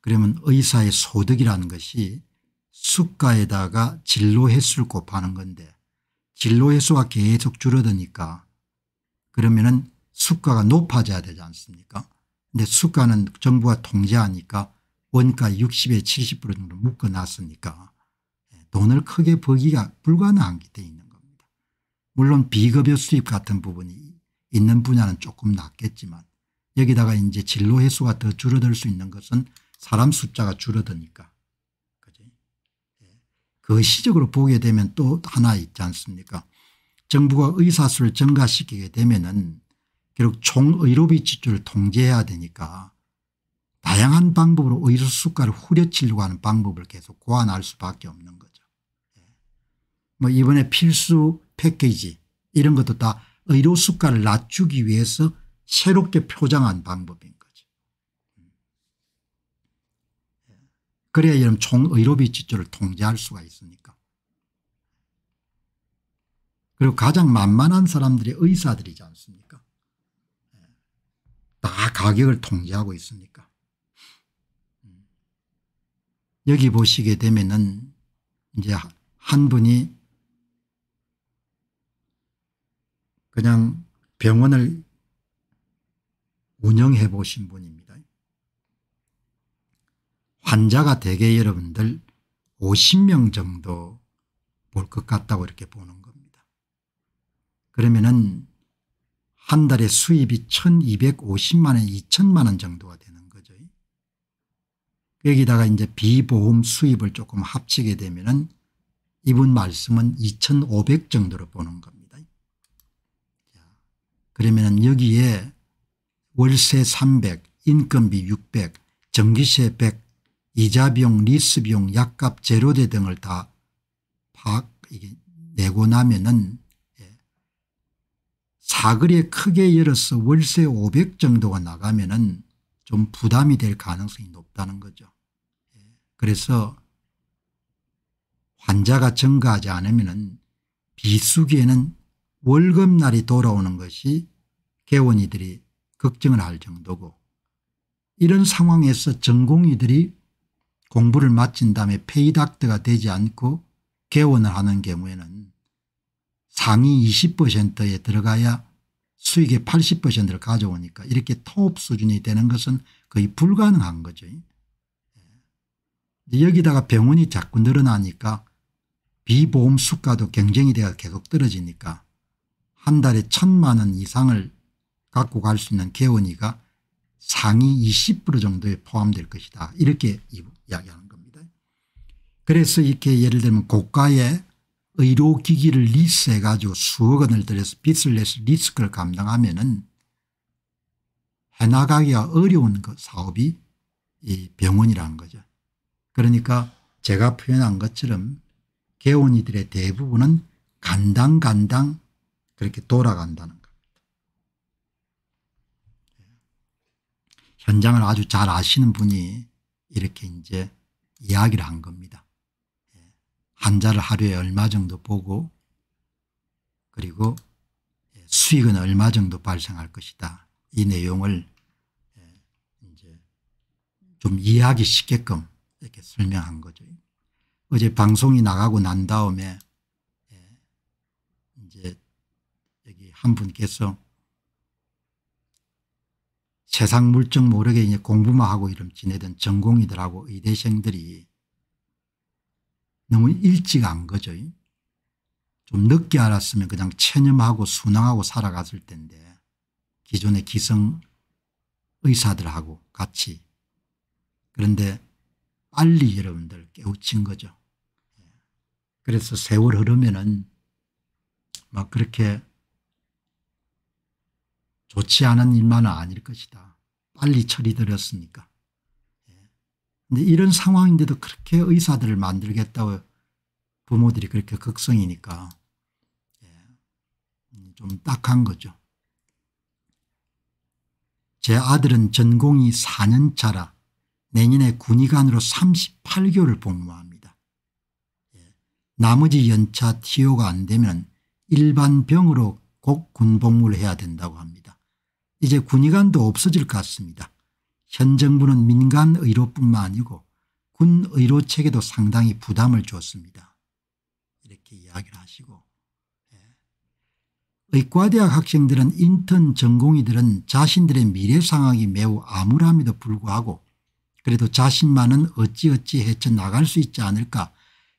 그러면 의사의 소득이라는 것이 수가에다가 진로 횟수를 곱하는 건데 진로 횟수가 계속 줄어드니까 그러면은 수가가 높아져야 되지 않습니까 근데 수가는 정부가 통제하니까 원가 60에 70% 정도 묶어놨으니까 돈을 크게 버기가 불가능한 게돼 있는 물론 비급여 수입 같은 부분이 있는 분야는 조금 낮겠지만 여기다가 이제 진로 횟수가 더 줄어들 수 있는 것은 사람 숫자가 줄어드니까. 그지? 예. 그 시적으로 보게 되면 또 하나 있지 않습니까? 정부가 의사수를 증가시키게 되면은 결국 총의료비 지출을 통제해야 되니까 다양한 방법으로 의료 수가를 후려치려고 하는 방법을 계속 고안할 수밖에 없는 거죠. 예. 뭐 이번에 필수 패키지 이런 것도 다 의료 수가를 낮추기 위해서 새롭게 표장한 방법인 거죠. 그래야 이런 총의료비 지출을 통제할 수가 있으니까. 그리고 가장 만만한 사람들이 의사들이지 않습니까 다 가격을 통제하고 있으니까. 여기 보시게 되면은 이제 한 분이 그냥 병원을 운영해 보신 분입니다. 환자가 대개 여러분들 50명 정도 볼 것 같다고 이렇게 보는 겁니다. 그러면은 한 달에 수입이 1250만 원 2000만 원 정도가 되는 거죠. 여기다가 이제 비보험 수입을 조금 합치게 되면은 이분 말씀은 2500 정도로 보는 겁니다. 그러면 여기에 월세 300 인건비 600 전기세 100 이자비용 리스비용 약값 제로대 등을 다 파악 이게 내고 나면은 예, 사거리에 크게 열어서 월세 500 정도가 나가면은 좀 부담이 될 가능성이 높다는 거죠. 예, 그래서 환자가 증가하지 않으면 비수기에는 월급날이 돌아오는 것이 개원이들이 걱정을 할 정도고 이런 상황에서 전공의들이 공부를 마친 다음에 페이닥트가 되지 않고 개원을 하는 경우에는 상위 20%에 들어가야 수익의 80%를 가져오니까 이렇게 톱 수준이 되는 것은 거의 불가능한 거죠. 예. 여기다가 병원이 자꾸 늘어나니까 비보험 수가도 경쟁이 돼가 계속 떨어지니까 한 달에 천만 원 이상을 갖고 갈 수 있는 개원이가 상위 20% 정도에 포함될 것이다. 이렇게 이야기하는 겁니다. 그래서 이렇게 예를 들면 고가의 의료기기를 리스해 가지고 수억 원을 들여서 빚을 내서 리스크를 감당하면 은 해나가기가 어려운 그 사업이 이 병원이라는 거죠. 그러니까 제가 표현한 것처럼 개원이들의 대부분은 간당간당 그렇게 돌아간다는 겁니다. 현장을 아주 잘 아시는 분이 이렇게 이제 이야기를 한 겁니다. 환자를 하루에 얼마 정도 보고 그리고 수익은 얼마 정도 발생할 것이다. 이 내용을 이제 좀 이해하기 쉽게끔 이렇게 설명한 거죠. 어제 방송이 나가고 난 다음에 한 분께서 세상 물정 모르게 이제 공부만 하고 이름 지내던 전공이들하고 의대생들이 너무 일찍 안 거죠. 좀 늦게 알았으면 그냥 체념하고 순항하고 살아갔을 텐데 기존의 기성 의사들하고 같이 그런데 빨리 여러분들 깨우친 거죠. 예. 그래서 세월 흐르면은 막 그렇게 좋지 않은 일만은 아닐 것이다. 빨리 처리드렸으니까. 예. 근데 이런 상황인데도 그렇게 의사들을 만들겠다고 부모들이 그렇게 극성이니까 예. 좀 딱한 거죠. 제 아들은 전공이 4년 차라 내년에 군의관으로 38교를 복무합니다. 예. 나머지 연차 TO가 안 되면 일반 병으로 곧 군복무를 해야 된다고 합니다. 이제 군의관도 없어질 것 같습니다. 현 정부는 민간 의료뿐만 아니고 군 의료 체계도 상당히 부담을 줬습니다. 이렇게 이야기를 하시고 예. 의과대학 학생들은 인턴 전공의들은 자신들의 미래 상황이 매우 암울함에도 불구하고 그래도 자신만은 어찌어찌 헤쳐나갈 수 있지 않을까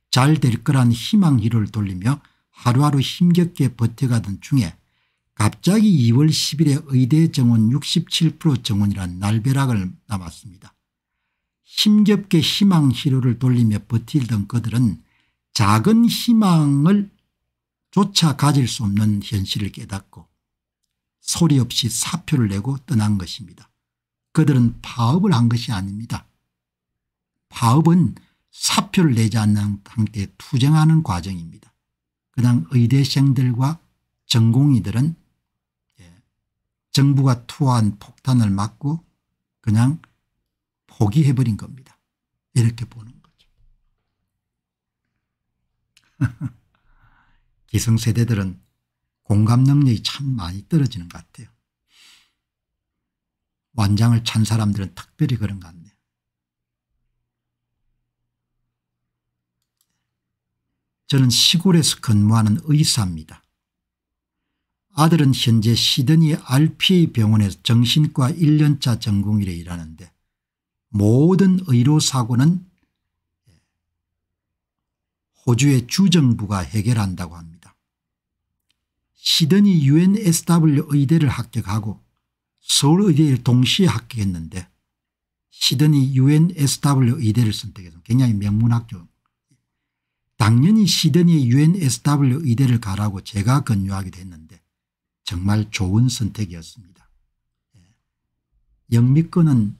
잘 될 거란 희망 희를 돌리며 하루하루 힘겹게 버텨가던 중에 갑자기 2월 10일에 의대 정원 67% 정원이란 날벼락을 남았습니다. 힘겹게 희망 시로를 돌리며 버틸던 그들은 작은 희망을 조차 가질 수 없는 현실을 깨닫고 소리 없이 사표를 내고 떠난 것입니다. 그들은 파업을 한 것이 아닙니다. 파업은 사표를 내지 않는 상태에 투쟁하는 과정입니다. 그당 의대생들과 전공의들은 정부가 투하한 폭탄을 맞고 그냥 포기해버린 겁니다. 이렇게 보는 거죠. 기성세대들은 공감 능력이 참 많이 떨어지는 것 같아요. 완장을 찬 사람들은 특별히 그런 것 같네요. 저는 시골에서 근무하는 의사입니다. 아들은 현재 시드니 RPA 병원에서 정신과 1년차 전공의로 일하는데 모든 의료사고는 호주의 주정부가 해결한다고 합니다. 시드니 UNSW 의대를 합격하고 서울 의대를 동시에 합격했는데 시드니 UNSW 의대를 선택해서 굉장히 명문학교 당연히 시드니 UNSW 의대를 가라고 제가 권유하기도 했는데 정말 좋은 선택이었습니다. 예. 영미권은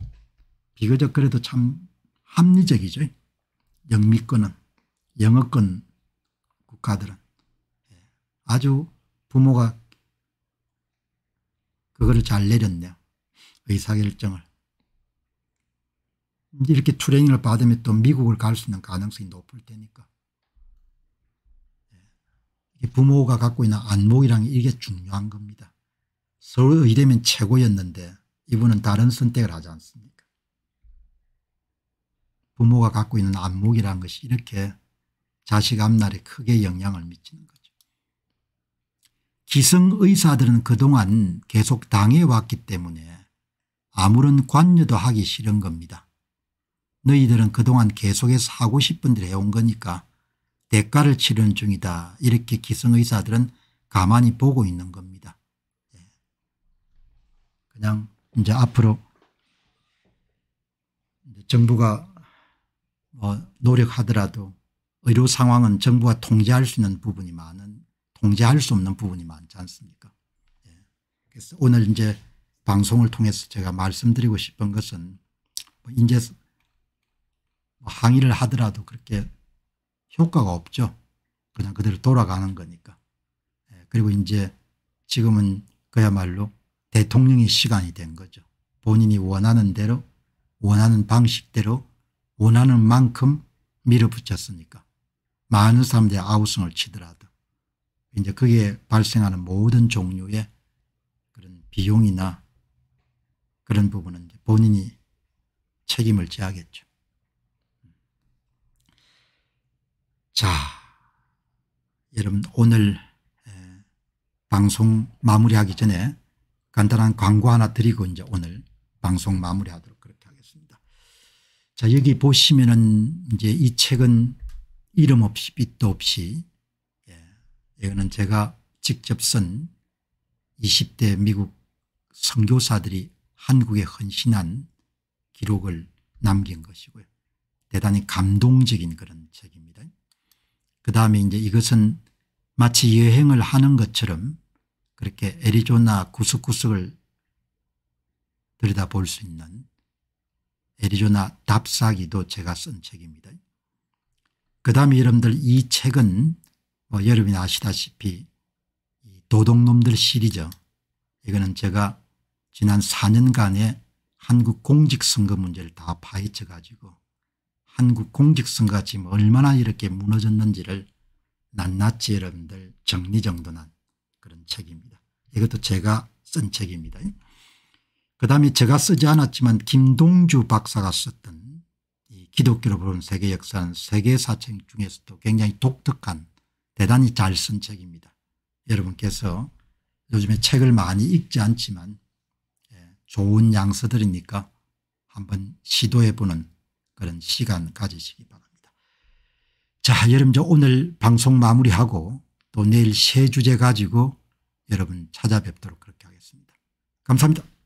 비교적 그래도 참 합리적이죠. 영미권은 영어권 국가들은 예. 아주 부모가 그거를 잘 내렸네요. 의사결정을. 이렇게 트레이닝을 받으면 또 미국을 갈 수 있는 가능성이 높을 테니까. 부모가 갖고 있는 안목이란 게 이게 중요한 겁니다. 서울의대면 최고였는데 이분은 다른 선택을 하지 않습니까 부모가 갖고 있는 안목이란 것이 이렇게 자식 앞날에 크게 영향을 미치는 거죠. 기성의사들은 그동안 계속 당해왔기 때문에 아무런 관여도 하기 싫은 겁니다. 너희들은 그동안 계속해서 하고 싶은 대로 해온 거니까 대가를 치른 중이다 이렇게 기성의사들은 가만히 보고 있는 겁니다. 예. 그냥 이제 앞으로 정부가 뭐 노력하더라도 의료 상황은 정부가 통제할 수 있는 부분이 많은 통제할 수 없는 부분이 많지 않습니까 예. 그래서 오늘 이제 방송을 통해서 제가 말씀드리고 싶은 것은 뭐 이제 뭐 항의를 하더라도 그렇게 효과가 없죠. 그냥 그대로 돌아가는 거니까. 예, 그리고 이제 지금은 그야말로 대통령의 시간이 된 거죠. 본인이 원하는 대로 원하는 방식대로 원하는 만큼 밀어붙였으니까. 많은 사람들이 아우성을 치더라도 이제 그게 발생하는 모든 종류의 그런 비용이나 그런 부분은 본인이 책임을 져야겠죠. 자, 여러분 오늘 방송 마무리하기 전에 간단한 광고 하나 드리고 이제 오늘 방송 마무리하도록 그렇게 하겠습니다. 자, 여기 보시면은 이제 이 책은 이름 없이 빛도 없이 예, 이거는 제가 직접 쓴 20대 미국 선교사들이 한국에 헌신한 기록을 남긴 것이고요. 대단히 감동적인 그런 책입니다. 그다음에 이제 이것은 마치 여행을 하는 것처럼 그렇게 애리조나 구석구석을 들여다볼 수 있는 애리조나 답사기도 제가 쓴 책입니다. 그다음에 여러분들 이 책은 뭐 여러분이 아시다시피 도둑놈들 시리즈 이거는 제가 지난 4년간의 한국 공직선거 문제를 다 파헤쳐 가지고 한국 공직선거가 지금 뭐 얼마나 이렇게 무너졌는지를 낱낱이 여러분들 정리정돈한 그런 책입니다. 이것도 제가 쓴 책입니다. 그 다음에 제가 쓰지 않았지만 김동주 박사가 썼던 이 기독교로 부른 세계 역사는 세계사책 중에서도 굉장히 독특한 대단히 잘 쓴 책입니다. 여러분께서 요즘에 책을 많이 읽지 않지만 예, 좋은 양서들이니까 한번 시도해보는 그런 시간 가지시기 바랍니다. 자 여러분 저 오늘 방송 마무리하고 또 내일 새 주제 가지고 여러분 찾아뵙도록 그렇게 하겠습니다. 감사합니다.